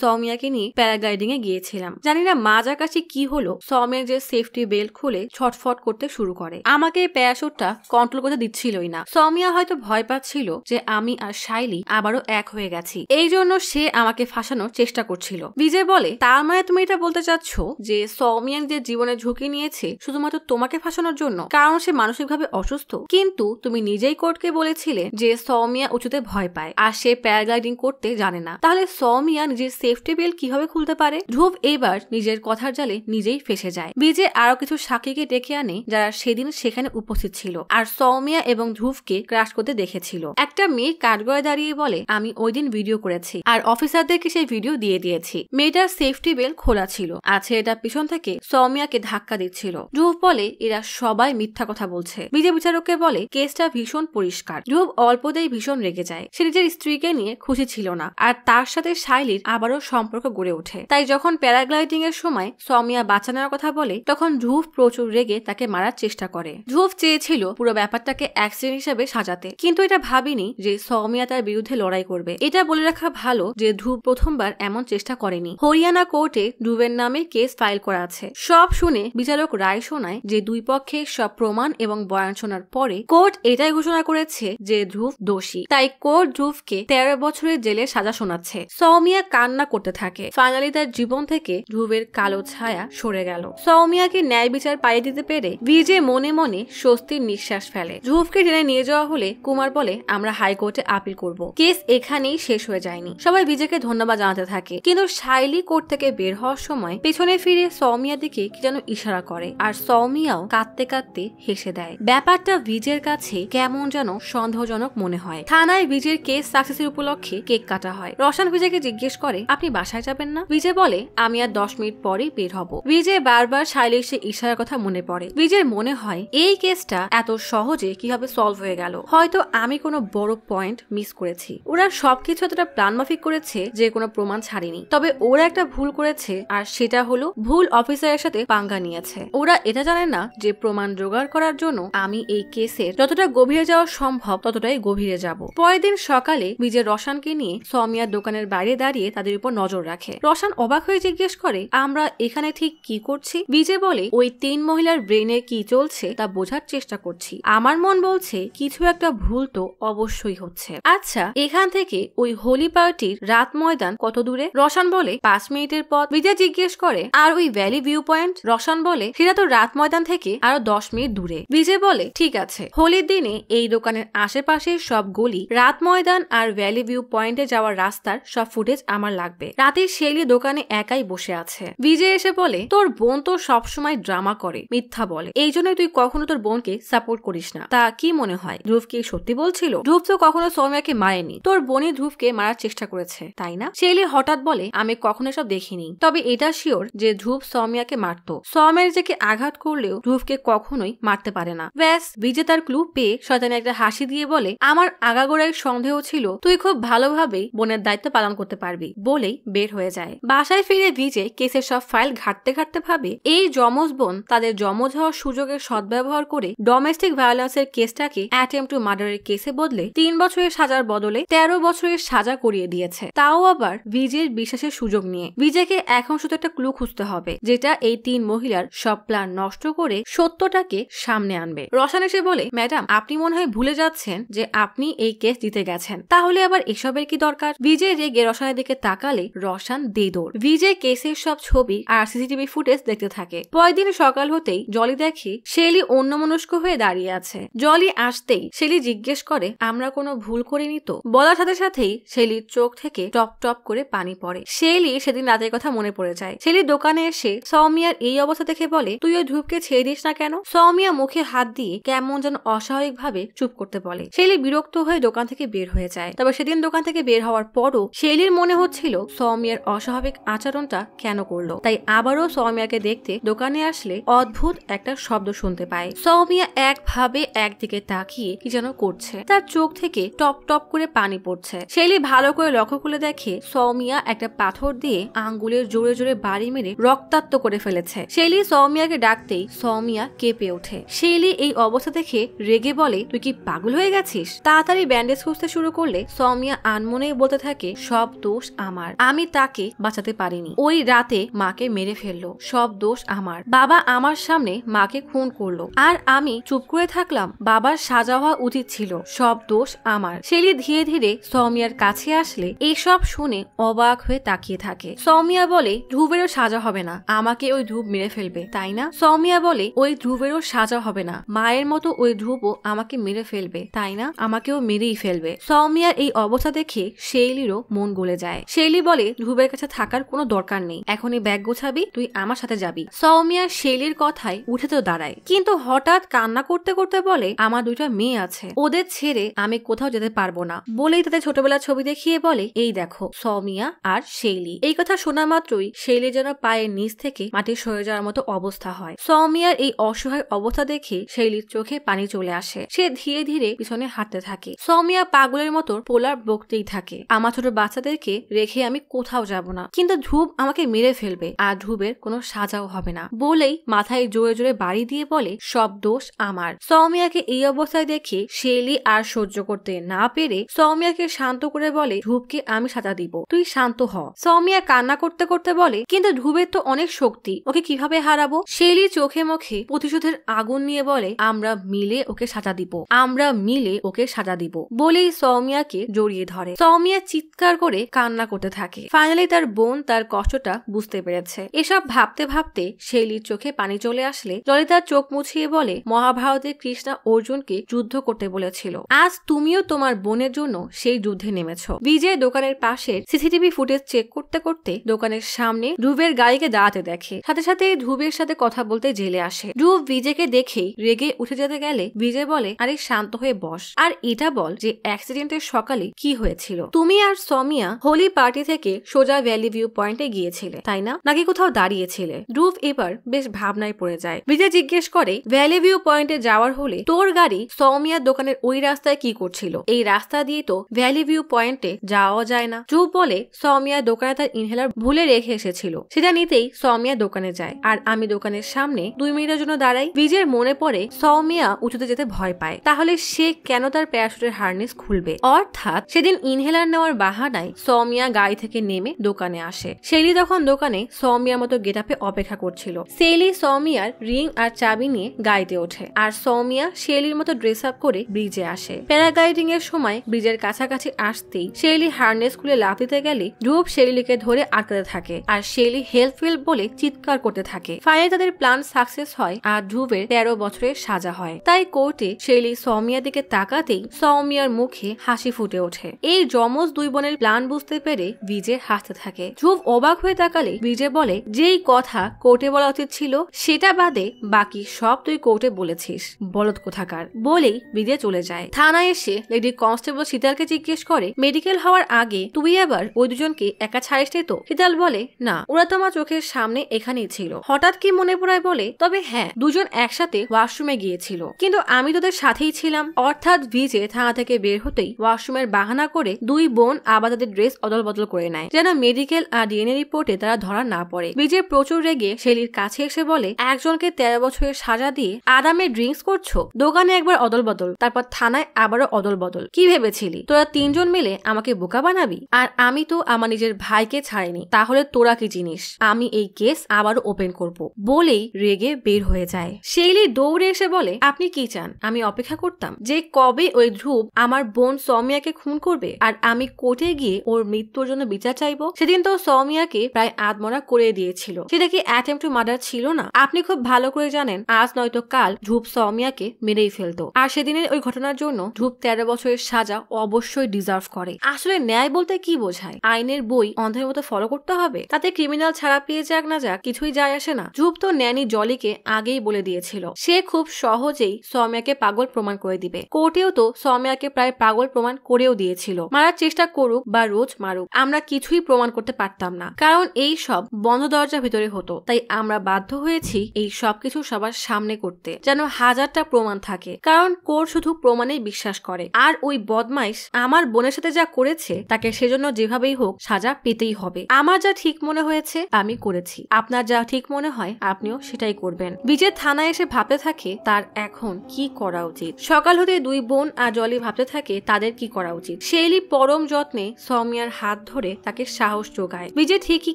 সৌমিয়াকে নিয়ে প্যারাগ্লাইডিং এ গিয়েছি গিয়েছিলাম জানি না মাজার কাছে কি হলো সমের যে সেফটি বেল্ট খুলে ছটফট করতে শুরু করে আমাকে প্যারাশুটটা কন্ট্রোল করতে দিচ্ছিলই না সমিয়া হয়তো ভয় পাচ্ছিল যে আমি আর শাইলি আবারও এক হয়ে গেছি এই জন্য সে আমাকে ফাঁসানোর চেষ্টা করছিল বিজয় বলে তার মানে তুমি এটা বলতে চাচ্ছ যে সমিয়ান যে জীবনে ঝুঁকি নিয়েছে শুধুমাত্র তোমাকে ফাঁসানোর জন্য কারণ সে মানসিকভাবে অসুস্থ কিন্তু তুমি নিজেই কোর্টকে বলেছিলে যে সমিয়া উঁচুতে ভয় পায় আর সে প্যারাগ্লাইডিং করতে জানে না তাহলে সমিয়া নিজের সেফটি বেল কিভাবে খুলতে পারে ধ্রুব এইবার নিজের কথার জালে নিজেই ফেসে যায় বিজে আরো কিছু সাকিকে ডেকে আনে যারা সেদিন সেখানে উপস্থিত ছিল আর সৌমিয়া এবং ধ্রুবকে ক্রাশ করতে দেখেছিল একটা মেয়ে কাঠগড়ে দাঁড়িয়ে বলে আমি ওই দিন ভিডিও করেছি আর অফিসারদেরকে সেই ভিডিও দিয়ে দিয়েছি মেয়েটার সেফটি বেল খোলা ছিল আছে এটা পিছন থেকে সৌমিয়াকে ধাক্কা দিচ্ছিল ধ্রুব বলে এরা সবাই মিথ্যা কথা বলছে বিজে বিচারককে বলে কেসটা ভীষণ পরিষ্কার ধ্রুব অল্পতেই ভীষণ রেগে যায় সে নিজের স্ত্রীকে নিয়ে খুশি ছিল না আর তার সাথে শাইলির আবারও সম্পর্ক গড়ে ওঠে তাই যখন প্যারাগ্লাইডিং এর সময় সৌমিয়া বাঁচানোর কথা বলে তখন ধ্রুব প্রচুর রেগে তাকে মারার চেষ্টা করে ধ্রুব চেয়েছিল পুরো ব্যাপারটাকে অ্যাক্সিডেন্ট হিসেবে সাজাতে কিন্তু এটা ভাবিনি যে সৌমিয়া তার বিরুদ্ধে লড়াই করবে এটা বলে রাখা ভালো যে ধ্রুব প্রথমবার এমন চেষ্টা করেনি হরিয়ানা কোর্টে ধ্রুবের নামে কেস ফাইল করা আছে সব শুনে বিচারক রায় শোনায় যে দুই পক্ষে সব প্রমাণ এবং বয়ান শোনার পরে কোর্ট এটাই ঘোষণা করেছে যে ধ্রুব দোষী তাই কোর্ট ধ্রুবকে তেরো বছরের জেলে সাজা শোনাচ্ছে সৌমিয়া কান্না করতে থাকে ফাইনালি তার জীবন থেকে থেকে ধ্রুবের কালো ছায়া সরে গেল সৌমিয়াকে ন্যায় বিচার পাইয়ে দিতে পেরে বিজে মনে মনে স্বস্তির নিঃশ্বাস ফেলে ধ্রুবকে টেনে নিয়ে যাওয়া হলে কুমার বলে আমরা হাইকোর্টে আপিল করব কেস এখানেই শেষ হয়ে যায়নি সবাই বিজেকে ধন্যবাদ জানাতে থাকে কিন্তু শাইলি কোর্ট থেকে বের হওয়ার সময় পেছনে ফিরে সৌমিয়া দিকে কি যেন ইশারা করে আর সৌমিয়াও কাঁদতে কাঁদতে হেসে দেয় ব্যাপারটা বিজের কাছে কেমন যেন সন্দেহজনক মনে হয় থানায় বিজের কেস সাকসেসের উপলক্ষে কেক কাটা হয় রসান বিজেকে জিজ্ঞেস করে আপনি বাসায় যাবেন না বিজে বলে আমি আর দশ মিনিট পরেই বের হব বিজয় বারবার সে ইশারার কথা মনে পড়ে বিজয়ের মনে হয় এই কেসটা এত সহজে কিভাবে সলভ হয়ে গেল হয়তো আমি কোনো বড় পয়েন্ট মিস করেছি ওরা সবকিছু এতটা মাফিক করেছে যে কোনো প্রমাণ ছাড়িনি তবে ওরা একটা ভুল করেছে আর সেটা হলো ভুল অফিসারের সাথে পাঙ্গা নিয়েছে ওরা এটা জানে না যে প্রমাণ জোগাড় করার জন্য আমি এই কেসের যতটা গভীরে যাওয়া সম্ভব ততটাই গভীরে যাব পরের দিন সকালে বিজয় রসানকে নিয়ে সমিয়ার দোকানের বাইরে দাঁড়িয়ে তাদের উপর নজর রাখে রসান অবাক হয়ে জিজ্ঞেস করে আমরা এখানে ঠিক কি করছি বিজে বলে ওই তিন মহিলার ব্রেনে কি চলছে তা বোঝার চেষ্টা করছি আমার মন বলছে কিছু একটা ভুল তো অবশ্যই হচ্ছে আচ্ছা এখান থেকে ওই হোলি পার্টির রাত ময়দান কত দূরে রসান বলে পাঁচ মিনিটের পর বিজে জিজ্ঞেস করে আর ওই ভ্যালি ভিউ পয়েন্ট রসান বলে সেটা তো রাত ময়দান থেকে আরো দশ মিনিট দূরে বিজে বলে ঠিক আছে হোলির দিনে এই দোকানের আশেপাশের সব গলি রাত ময়দান আর ভ্যালি ভিউ পয়েন্টে যাওয়ার রাস্তার সব ফুটেজ আমার লাগবে রাতের শেলি দোকানে একাই বসে আছে বিজয় এসে বলে তোর বোন তো সবসময় ড্রামা করে মিথ্যা বলে এই জন্য তুই কখনো তোর বোনকে সাপোর্ট করিস না তা কি মনে হয় ধ্রুব কি সত্যি বলছিল ধ্রুব তো কখনো সৌম্যাকে মারেনি তোর বোনই ধ্রুবকে মারার চেষ্টা করেছে তাই না শেলি হঠাৎ বলে আমি কখনো সব দেখিনি তবে এটা শিওর যে ধ্রুব সৌম্যাকে মারত সৌম্যের জেকে আঘাত করলেও ধ্রুবকে কখনোই মারতে পারে না ব্যাস বিজে তার ক্লু পেয়ে শয়তানি একটা হাসি দিয়ে বলে আমার আগাগোড়ায় সন্দেহ ছিল তুই খুব ভালোভাবে বোনের দায়িত্ব পালন করতে পারবি বলেই বের হয়ে যায় বাসায় ফিরে চিন্তায় ভিজে কেসের সব ফাইল ঘাটতে ঘাটতে ভাবে এই যমজ বোন তাদের যমজ হওয়ার সুযোগের সদ্ব্যবহার করে ডোমেস্টিক ভায়োলেন্সের কেসটাকে অ্যাটেম টু মার্ডারের কেসে বদলে তিন বছরের সাজার বদলে তেরো বছরের সাজা করিয়ে দিয়েছে তাও আবার ভিজের বিশ্বাসের সুযোগ নিয়ে ভিজেকে এখন শুধু একটা ক্লু খুঁজতে হবে যেটা এই তিন মহিলার সব প্ল্যান নষ্ট করে সত্যটাকে সামনে আনবে রসান এসে বলে ম্যাডাম আপনি মনে হয় ভুলে যাচ্ছেন যে আপনি এই কেস জিতে গেছেন তাহলে আবার এসবের কি দরকার ভিজে রেগে রসানের দিকে তাকালে রসান দেদোর ভিজে কেসের সব ছবি আর সিসিটিভি ফুটেজ দেখতে থাকে পরদিন সকাল হতেই জলি দেখে শেলি অন্য মনস্ক হয়ে দাঁড়িয়ে আছে জলি আসতেই শেলি জিজ্ঞেস করে আমরা কোনো ভুল করিনি তো বলার সাথে সাথেই শেলির চোখ থেকে টপ টপ করে পানি পড়ে শেলি সেদিন রাতের কথা মনে পড়ে যায় শেলি দোকানে এসে সৌমিয়ার এই অবস্থা দেখে বলে তুই ওই ধূপকে ছেড়ে দিস না কেন সৌমিয়া মুখে হাত দিয়ে কেমন যেন অস্বাভাবিক ভাবে চুপ করতে বলে শেলি বিরক্ত হয়ে দোকান থেকে বের হয়ে যায় তবে সেদিন দোকান থেকে বের হওয়ার পরও শেলির মনে হচ্ছিল সৌমিয়ার অস্বাভাবিক আচরণ ফোনটা কেন করলো তাই আবারও সৌমিয়াকে দেখতে দোকানে আসলে অদ্ভুত একটা শব্দ শুনতে পায় সৌমিয়া একভাবে একদিকে তাকিয়ে কি যেন করছে তার চোখ থেকে টপ টপ করে পানি পড়ছে শেলি ভালো করে লক্ষ্য করে দেখে সৌমিয়া একটা পাথর দিয়ে আঙ্গুলের জোরে জোরে বাড়ি মেরে রক্তাক্ত করে ফেলেছে শেলি সৌমিয়াকে ডাকতেই সৌমিয়া কেঁপে ওঠে শেলি এই অবস্থা দেখে রেগে বলে তুই কি পাগল হয়ে গেছিস তাড়াতাড়ি ব্যান্ডেজ খুঁজতে শুরু করলে সৌমিয়া আনমনেই বলতে থাকে সব দোষ আমার আমি তাকে বাঁচাতে পারিনি ওই রাতে মাকে মেরে ফেললো সব দোষ আমার বাবা আমার সামনে মাকে খুন করলো আর আমি চুপ করে থাকলাম বাবার সাজা হওয়া উচিত ছিল সব দোষ আমার শেলি ধীরে ধীরে সৌমিয়ার কাছে আসলে এসব শুনে অবাক হয়ে তাকিয়ে থাকে সৌমিয়া বলে ধ্রুবেরও সাজা হবে না আমাকে ওই ধ্রুব মেরে ফেলবে তাই না সৌমিয়া বলে ওই ধ্রুবেরও সাজা হবে না মায়ের মতো ওই ধ্রুবও আমাকে মেরে ফেলবে তাই না আমাকেও মেরেই ফেলবে সৌমিয়ার এই অবস্থা দেখে শেলিরও মন গলে যায় সেইলি বলে ধ্রুবের কাছে থাকার কোনো দরকার দরকার নেই এখন এই ব্যাগ গোছাবি তুই আমার সাথে যাবি সৌমিয়া শেলির কথায় উঠে তো দাঁড়ায় কিন্তু হঠাৎ কান্না করতে করতে বলে আমার দুইটা মেয়ে আছে ওদের ছেড়ে আমি কোথাও যেতে পারবো না বলেই তাদের ছোটবেলার ছবি দেখিয়ে বলে এই দেখো সৌমিয়া আর শেলি এই কথা শোনা মাত্রই শেলি যেন পায়ের নিচ থেকে মাটি সরে যাওয়ার মতো অবস্থা হয় সৌমিয়ার এই অসহায় অবস্থা দেখে শেলির চোখে পানি চলে আসে সে ধীরে ধীরে পিছনে হাঁটতে থাকে সৌমিয়া পাগলের মতো পোলার বকতেই থাকে আমার ছোট বাচ্চাদেরকে রেখে আমি কোথাও যাব না কিন্তু ধূপ আমাকে মেরে ফেলবে আর ধ্রুবের কোনো সাজাও হবে না বলেই মাথায় জোরে জোরে বাড়ি দিয়ে বলে সব দোষ আমার সৌমিয়াকে এই অবস্থায় দেখে শেলি আর সহ্য করতে না পেরে সৌমিয়াকে শান্ত করে বলে ধ্রুবকে আমি সাজা দিব তুই শান্ত হ সৌমিয়া কান্না করতে করতে বলে কিন্তু ধ্রুবের তো অনেক শক্তি ওকে কিভাবে হারাবো শেলি চোখে মুখে প্রতিশোধের আগুন নিয়ে বলে আমরা মিলে ওকে সাজা দিব আমরা মিলে ওকে সাজা দিব বলেই সৌমিয়াকে জড়িয়ে ধরে সৌমিয়া চিৎকার করে কান্না করতে থাকে ফাইনালি তার বোন তার কষ্ট কষ্টটা বুঝতে পেরেছে এসব ভাবতে ভাবতে শৈলীর চোখে পানি চলে আসলে ললিতার চোখ মুছিয়ে বলে মহাভারতে কৃষ্ণা অর্জুনকে যুদ্ধ করতে বলেছিল আজ তুমিও তোমার বোনের জন্য সেই যুদ্ধে নেমেছ বিজয় দোকানের পাশের সিসিটিভি ফুটেজ চেক করতে করতে দোকানের সামনে ধ্রুবের গাড়িকে দাঁড়াতে দেখে সাথে সাথে ধ্রুবের সাথে কথা বলতে জেলে আসে ধ্রুব বিজয়কে দেখেই রেগে উঠে যেতে গেলে বিজয় বলে আরে শান্ত হয়ে বস আর এটা বল যে অ্যাক্সিডেন্টের সকালে কি হয়েছিল তুমি আর সমিয়া হোলি পার্টি থেকে সোজা ভ্যালি ভিউ পয়েন্টে গিয়েছিলে তাই না নাকি কোথাও দাঁড়িয়েছিলে রুফ এবার বেশ ভাবনায় পড়ে যায় বিজয় জিজ্ঞেস করে ভ্যালেভিউ পয়েন্টে যাওয়ার হলে তোর গাড়ি সৌমিয়ার দোকানের ওই রাস্তায় কি করছিল এই রাস্তা দিয়ে তো ভ্যালেভিউ পয়েন্টে যাওয়া যায় না ড্রুভ বলে সৌমিয়ার দোকানে তার ইনহেলার ভুলে রেখে এসেছিল সেটা নিতেই সৌমিয়া দোকানে যায় আর আমি দোকানের সামনে দুই মিনিটের জন্য দাঁড়াই বিজয়ের মনে পড়ে সৌমিয়া উঁচুতে যেতে ভয় পায় তাহলে সে কেন তার প্যারাশুটের হার্নেস খুলবে অর্থাৎ সেদিন ইনহেলার নেওয়ার বাহানায় সৌমিয়া গাড়ি থেকে নেমে দোকানে আসে সেই সেলি তখন দোকানে সৌমিয়ার মতো গেটাপে অপেক্ষা করছিল সেলি সৌমিয়ার রিং আর চাবি নিয়ে গাড়িতে ওঠে আর সৌমিয়া সেলির মতো ড্রেস আপ করে ব্রিজে আসে প্যারাগ্লাইডিং এর সময় ব্রিজের কাছাকাছি আসতেই সেলি হার্নেস খুলে লাফ দিতে গেলে ধূপ সেলিকে ধরে আটকাতে থাকে আর শেলি হেল্পফুল বলে চিৎকার করতে থাকে ফাইনালি তাদের প্ল্যান সাকসেস হয় আর ধূপের তেরো বছরের সাজা হয় তাই কোর্টে শেলি সৌমিয়ার দিকে তাকাতেই সৌমিয়ার মুখে হাসি ফুটে ওঠে এই যমজ দুই বোনের প্ল্যান বুঝতে পেরে বিজে হাসতে থাকে ধূপ অবাক হয়ে তাকালে বিজয় বলে যেই কথা কোর্টে বলা উচিত ছিল সেটা বাদে বাকি সব তুই কোর্টে বলেছিস বলদ কোথাকার বলেই বিজয় চলে যায় থানায় এসে লেডি কনস্টেবল শীতালকে জিজ্ঞেস করে মেডিকেল হওয়ার আগে তুই আবার ওই দুজনকে একা ছাড়িসনি তো শীতাল বলে না ওরা তোমার চোখের সামনে এখানেই ছিল হঠাৎ কি মনে পড়ায় বলে তবে হ্যাঁ দুজন একসাথে ওয়াশরুমে গিয়েছিল কিন্তু আমি তোদের সাথেই ছিলাম অর্থাৎ ভিজে থানা থেকে বের হতেই ওয়াশরুমের বাহানা করে দুই বোন আবার তাদের ড্রেস অদল বদল করে নেয় যেন মেডিকেল আর ডিএনএ রিপোর্টে তারা ধরা না পড়ে বিজে প্রচুর রেগে শেলির কাছে এসে বলে একজনকে তেরো বছরের সাজা দিয়ে আরামে ড্রিঙ্কস করছো দোকানে একবার অদল বদল তারপর থানায় আবারও অদল বদল কি ভেবেছিলি তোরা তিনজন মিলে আমাকে বোকা বানাবি আর আমি তো আমার নিজের ভাইকে ছাড়িনি তাহলে তোরা কি জিনিস আমি এই কেস আবারও ওপেন করব বলেই রেগে বের হয়ে যায় শেলি দৌড়ে এসে বলে আপনি কি চান আমি অপেক্ষা করতাম যে কবে ওই ধ্রুব আমার বোন সৌমিয়াকে খুন করবে আর আমি কোর্টে গিয়ে ওর মৃত্যুর জন্য বিচার চাইব সেদিন তো সৌমিয়া সেটাকে প্রায় আদমরা করে দিয়েছিল সেটা কি অ্যাটেম্প টু মার্ডার ছিল না আপনি খুব ভালো করে জানেন আজ নয়তো কাল ধূপ সৌমিয়াকে মেরেই ফেলতো আর সেদিনের ওই ঘটনার জন্য ধূপ তেরো বছরের সাজা অবশ্যই ডিজার্ভ করে আসলে ন্যায় বলতে কি বোঝায় আইনের বই অন্ধের মতো ফলো করতে হবে তাতে ক্রিমিনাল ছাড়া পেয়ে যাক না যাক কিছুই যায় আসে না ধূপ তো ন্যানি জলিকে আগেই বলে দিয়েছিল সে খুব সহজেই সৌমিয়াকে পাগল প্রমাণ করে দিবে কোর্টেও তো সৌমিয়াকে প্রায় পাগল প্রমাণ করেও দিয়েছিল মারার চেষ্টা করুক বা রোজ মারুক আমরা কিছুই প্রমাণ করতে পারতাম না কারণ এই সব বন্ধ দরজার ভিতরে হতো তাই আমরা বাধ্য হয়েছি এই সবকিছু সবার সামনে করতে যেন হাজারটা প্রমাণ থাকে কারণ কোর শুধু প্রমাণে বিশ্বাস করে আর ওই বদমাইশ আমার বোনের সাথে যা করেছে তাকে সেজন্য যেভাবেই হোক সাজা পেতেই হবে আমার যা ঠিক মনে হয়েছে আমি করেছি আপনার যা ঠিক মনে হয় আপনিও সেটাই করবেন বিজয় থানায় এসে ভাবতে থাকে তার এখন কি করা উচিত সকাল হতে দুই বোন আর জলি ভাবতে থাকে তাদের কি করা উচিত শেলি পরম যত্নে সৌমিয়ার হাত ধরে তাকে সাহস যোগায় বিজে ঠিকই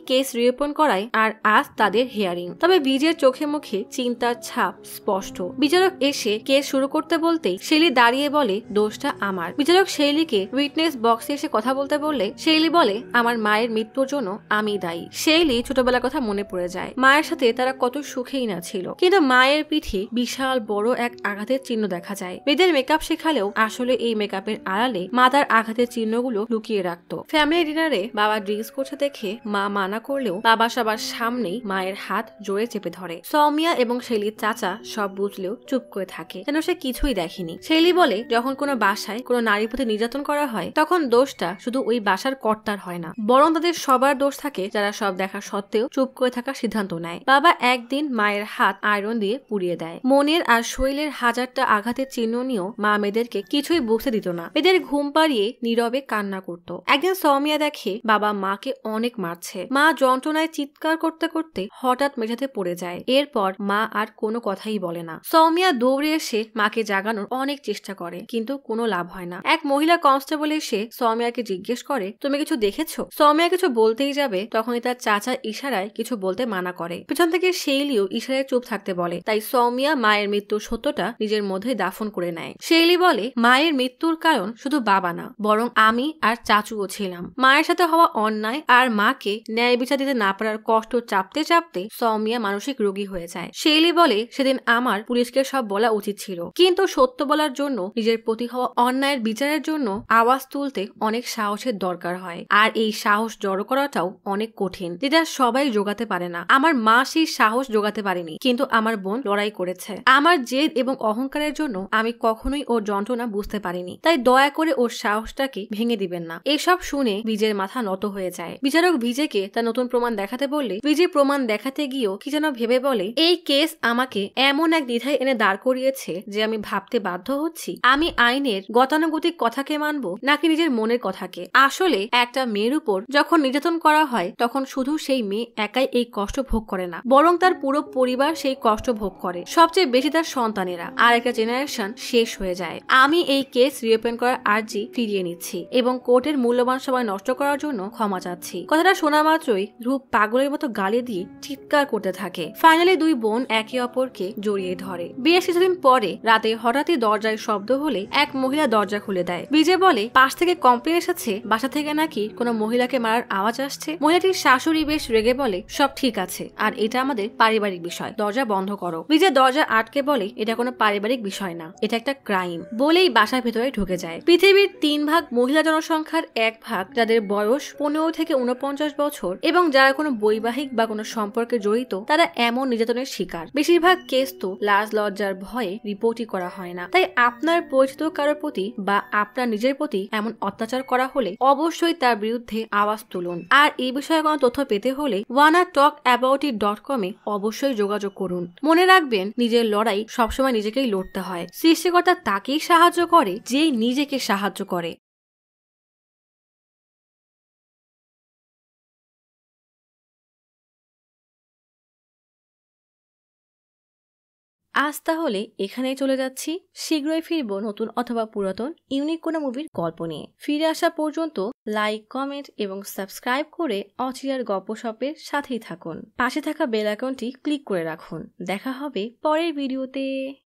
কেস রিওপন করায় আর আজ তাদের হেয়ারিং তবে বিজের চোখে মুখে চিন্তার ছাপ স্পষ্ট বিচারক এসে কেস শুরু করতে বলতেই শেলি দাঁড়িয়ে বলে দোষটা আমার বিচারক শেলিকে উইটনেস বক্সে এসে কথা বলতে বললে শেলি বলে আমার মায়ের মৃত্যুর জন্য আমি দায়ী শেলি ছোটবেলার কথা মনে পড়ে যায় মায়ের সাথে তারা কত সুখেই না ছিল কিন্তু মায়ের পিঠে বিশাল বড় এক আঘাতের চিহ্ন দেখা যায় মেয়েদের মেকআপ শেখালেও আসলে এই মেকআপের আড়ালে মাতার আঘাতের চিহ্নগুলো লুকিয়ে রাখতো ফ্যামিলি ডিনারে বাবা ড্রিঙ্কস করছে দেখে মা মা মানা করলেও বাবা সবার সামনেই মায়ের হাত জোরে চেপে ধরে সৌমিয়া এবং শৈলীর চাচা সব বুঝলেও চুপ করে থাকে যেন সে কিছুই দেখেনি শৈলী বলে যখন কোনো বাসায় কোনো নারী প্রতি নির্যাতন করা হয় তখন দোষটা শুধু ওই বাসার কর্তার হয় না বরং তাদের সবার দোষ থাকে যারা সব দেখা সত্ত্বেও চুপ করে থাকার সিদ্ধান্ত নেয় বাবা একদিন মায়ের হাত আয়রন দিয়ে পুড়িয়ে দেয় মনের আর শৈলের হাজারটা আঘাতের চিহ্ন নিয়েও মা মেয়েদেরকে কিছুই বুঝতে দিত না মেয়েদের ঘুম পাড়িয়ে নীরবে কান্না করত একদিন সৌমিয়া দেখে বাবা মাকে অনেক মারছে যাচ্ছে মা যন্ত্রণায় চিৎকার করতে করতে হঠাৎ মেঝেতে পড়ে যায় এরপর মা আর কোনো কথাই বলে না সৌমিয়া দৌড়ে এসে মাকে জাগানোর অনেক চেষ্টা করে কিন্তু কোনো লাভ হয় না এক মহিলা কনস্টেবল এসে সৌমিয়াকে জিজ্ঞেস করে তুমি কিছু দেখেছো সৌমিয়া কিছু বলতেই যাবে তখনই তার চাচা ইশারায় কিছু বলতে মানা করে পিছন থেকে শেইলিও ইশারায় চুপ থাকতে বলে তাই সৌমিয়া মায়ের মৃত্যুর সত্যটা নিজের মধ্যে দাফন করে নেয় শেইলি বলে মায়ের মৃত্যুর কারণ শুধু বাবা না বরং আমি আর চাচুও ছিলাম মায়ের সাথে হওয়া অন্যায় আর মাকে ন্যায় বিচার দিতে না পারার কষ্ট চাপতে চাপতে সৌমিয়া মানসিক রোগী হয়ে যায় শেলি বলে সেদিন আমার পুলিশকে সব বলা উচিত ছিল কিন্তু সত্য বলার জন্য নিজের প্রতি হওয়া অন্যায়ের বিচারের জন্য আওয়াজ তুলতে অনেক সাহসের দরকার হয় আর এই সাহস জড়ো করাটাও অনেক কঠিন যেটা সবাই যোগাতে পারে না আমার মা সেই সাহস যোগাতে পারেনি কিন্তু আমার বোন লড়াই করেছে আমার জেদ এবং অহংকারের জন্য আমি কখনোই ওর যন্ত্রণা বুঝতে পারিনি তাই দয়া করে ওর সাহসটাকে ভেঙে দিবেন না এসব শুনে বিজের মাথা নত হয়ে যায় বিচারক বিজে বিজেকে তার নতুন প্রমাণ দেখাতে বললে বিজে প্রমাণ দেখাতে গিয়েও কি যেন ভেবে বলে এই কেস আমাকে এমন এক দ্বিধায় এনে দাঁড় করিয়েছে যে আমি ভাবতে বাধ্য হচ্ছি আমি আইনের গতানুগতিক কথাকে মানব নাকি নিজের মনের কথাকে আসলে একটা মেয়ের উপর যখন নির্যাতন করা হয় তখন শুধু সেই মেয়ে একাই এই কষ্ট ভোগ করে না বরং তার পুরো পরিবার সেই কষ্ট ভোগ করে সবচেয়ে বেশি তার সন্তানেরা আর একটা জেনারেশন শেষ হয়ে যায় আমি এই কেস রিওপেন করার আর্জি ফিরিয়ে নিচ্ছি এবং কোর্টের মূল্যবান সময় নষ্ট করার জন্য ক্ষমা চাচ্ছি কথাটা শোনা মাত্রই ধ্রুব পাগলের মতো গালে দিয়ে চিৎকার করতে থাকে ফাইনালি দুই বোন একে অপরকে জড়িয়ে ধরে বিয়ের কিছুদিন পরে রাতে হঠাৎই দরজায় শব্দ হলে এক মহিলা দরজা খুলে দেয় বিজে বলে পাশ থেকে কমপ্লেন এসেছে বাসা থেকে নাকি কোনো মহিলাকে মারার আওয়াজ আসছে মহিলাটির শাশুড়ি বেশ রেগে বলে সব ঠিক আছে আর এটা আমাদের পারিবারিক বিষয় দরজা বন্ধ করো বিজে দরজা আটকে বলে এটা কোনো পারিবারিক বিষয় না এটা একটা ক্রাইম বলেই বাসার ভেতরে ঢুকে যায় পৃথিবীর তিন ভাগ মহিলা জনসংখ্যার এক ভাগ যাদের বয়স পনেরো থেকে উনপঞ্চাশ বছর এবং যারা কোনো বৈবাহিক বা কোনো সম্পর্কে জড়িত তারা এমন নির্যাতনের শিকার বেশিরভাগ কেস তো লাজ লজ্জার ভয়ে রিপোর্টই করা হয় না তাই আপনার পরিচিত কারোর প্রতি বা আপনার নিজের প্রতি এমন অত্যাচার করা হলে অবশ্যই তার বিরুদ্ধে আওয়াজ তুলুন আর এই বিষয়ে কোনো তথ্য পেতে হলে ওয়ানা টক অ্যাবাউট ইট ডট কমে অবশ্যই যোগাযোগ করুন মনে রাখবেন নিজের লড়াই সবসময় নিজেকেই লড়তে হয় সৃষ্টিকর্তা তাকেই সাহায্য করে যে নিজেকে সাহায্য করে আজ তাহলে এখানেই চলে যাচ্ছি শীঘ্রই ফিরব নতুন অথবা পুরাতন ইউনিক কোনো মুভির গল্প নিয়ে ফিরে আসা পর্যন্ত লাইক কমেন্ট এবং সাবস্ক্রাইব করে অচিরার গল্প শপের সাথেই থাকুন পাশে থাকা বেল আইকনটি ক্লিক করে রাখুন দেখা হবে পরের ভিডিওতে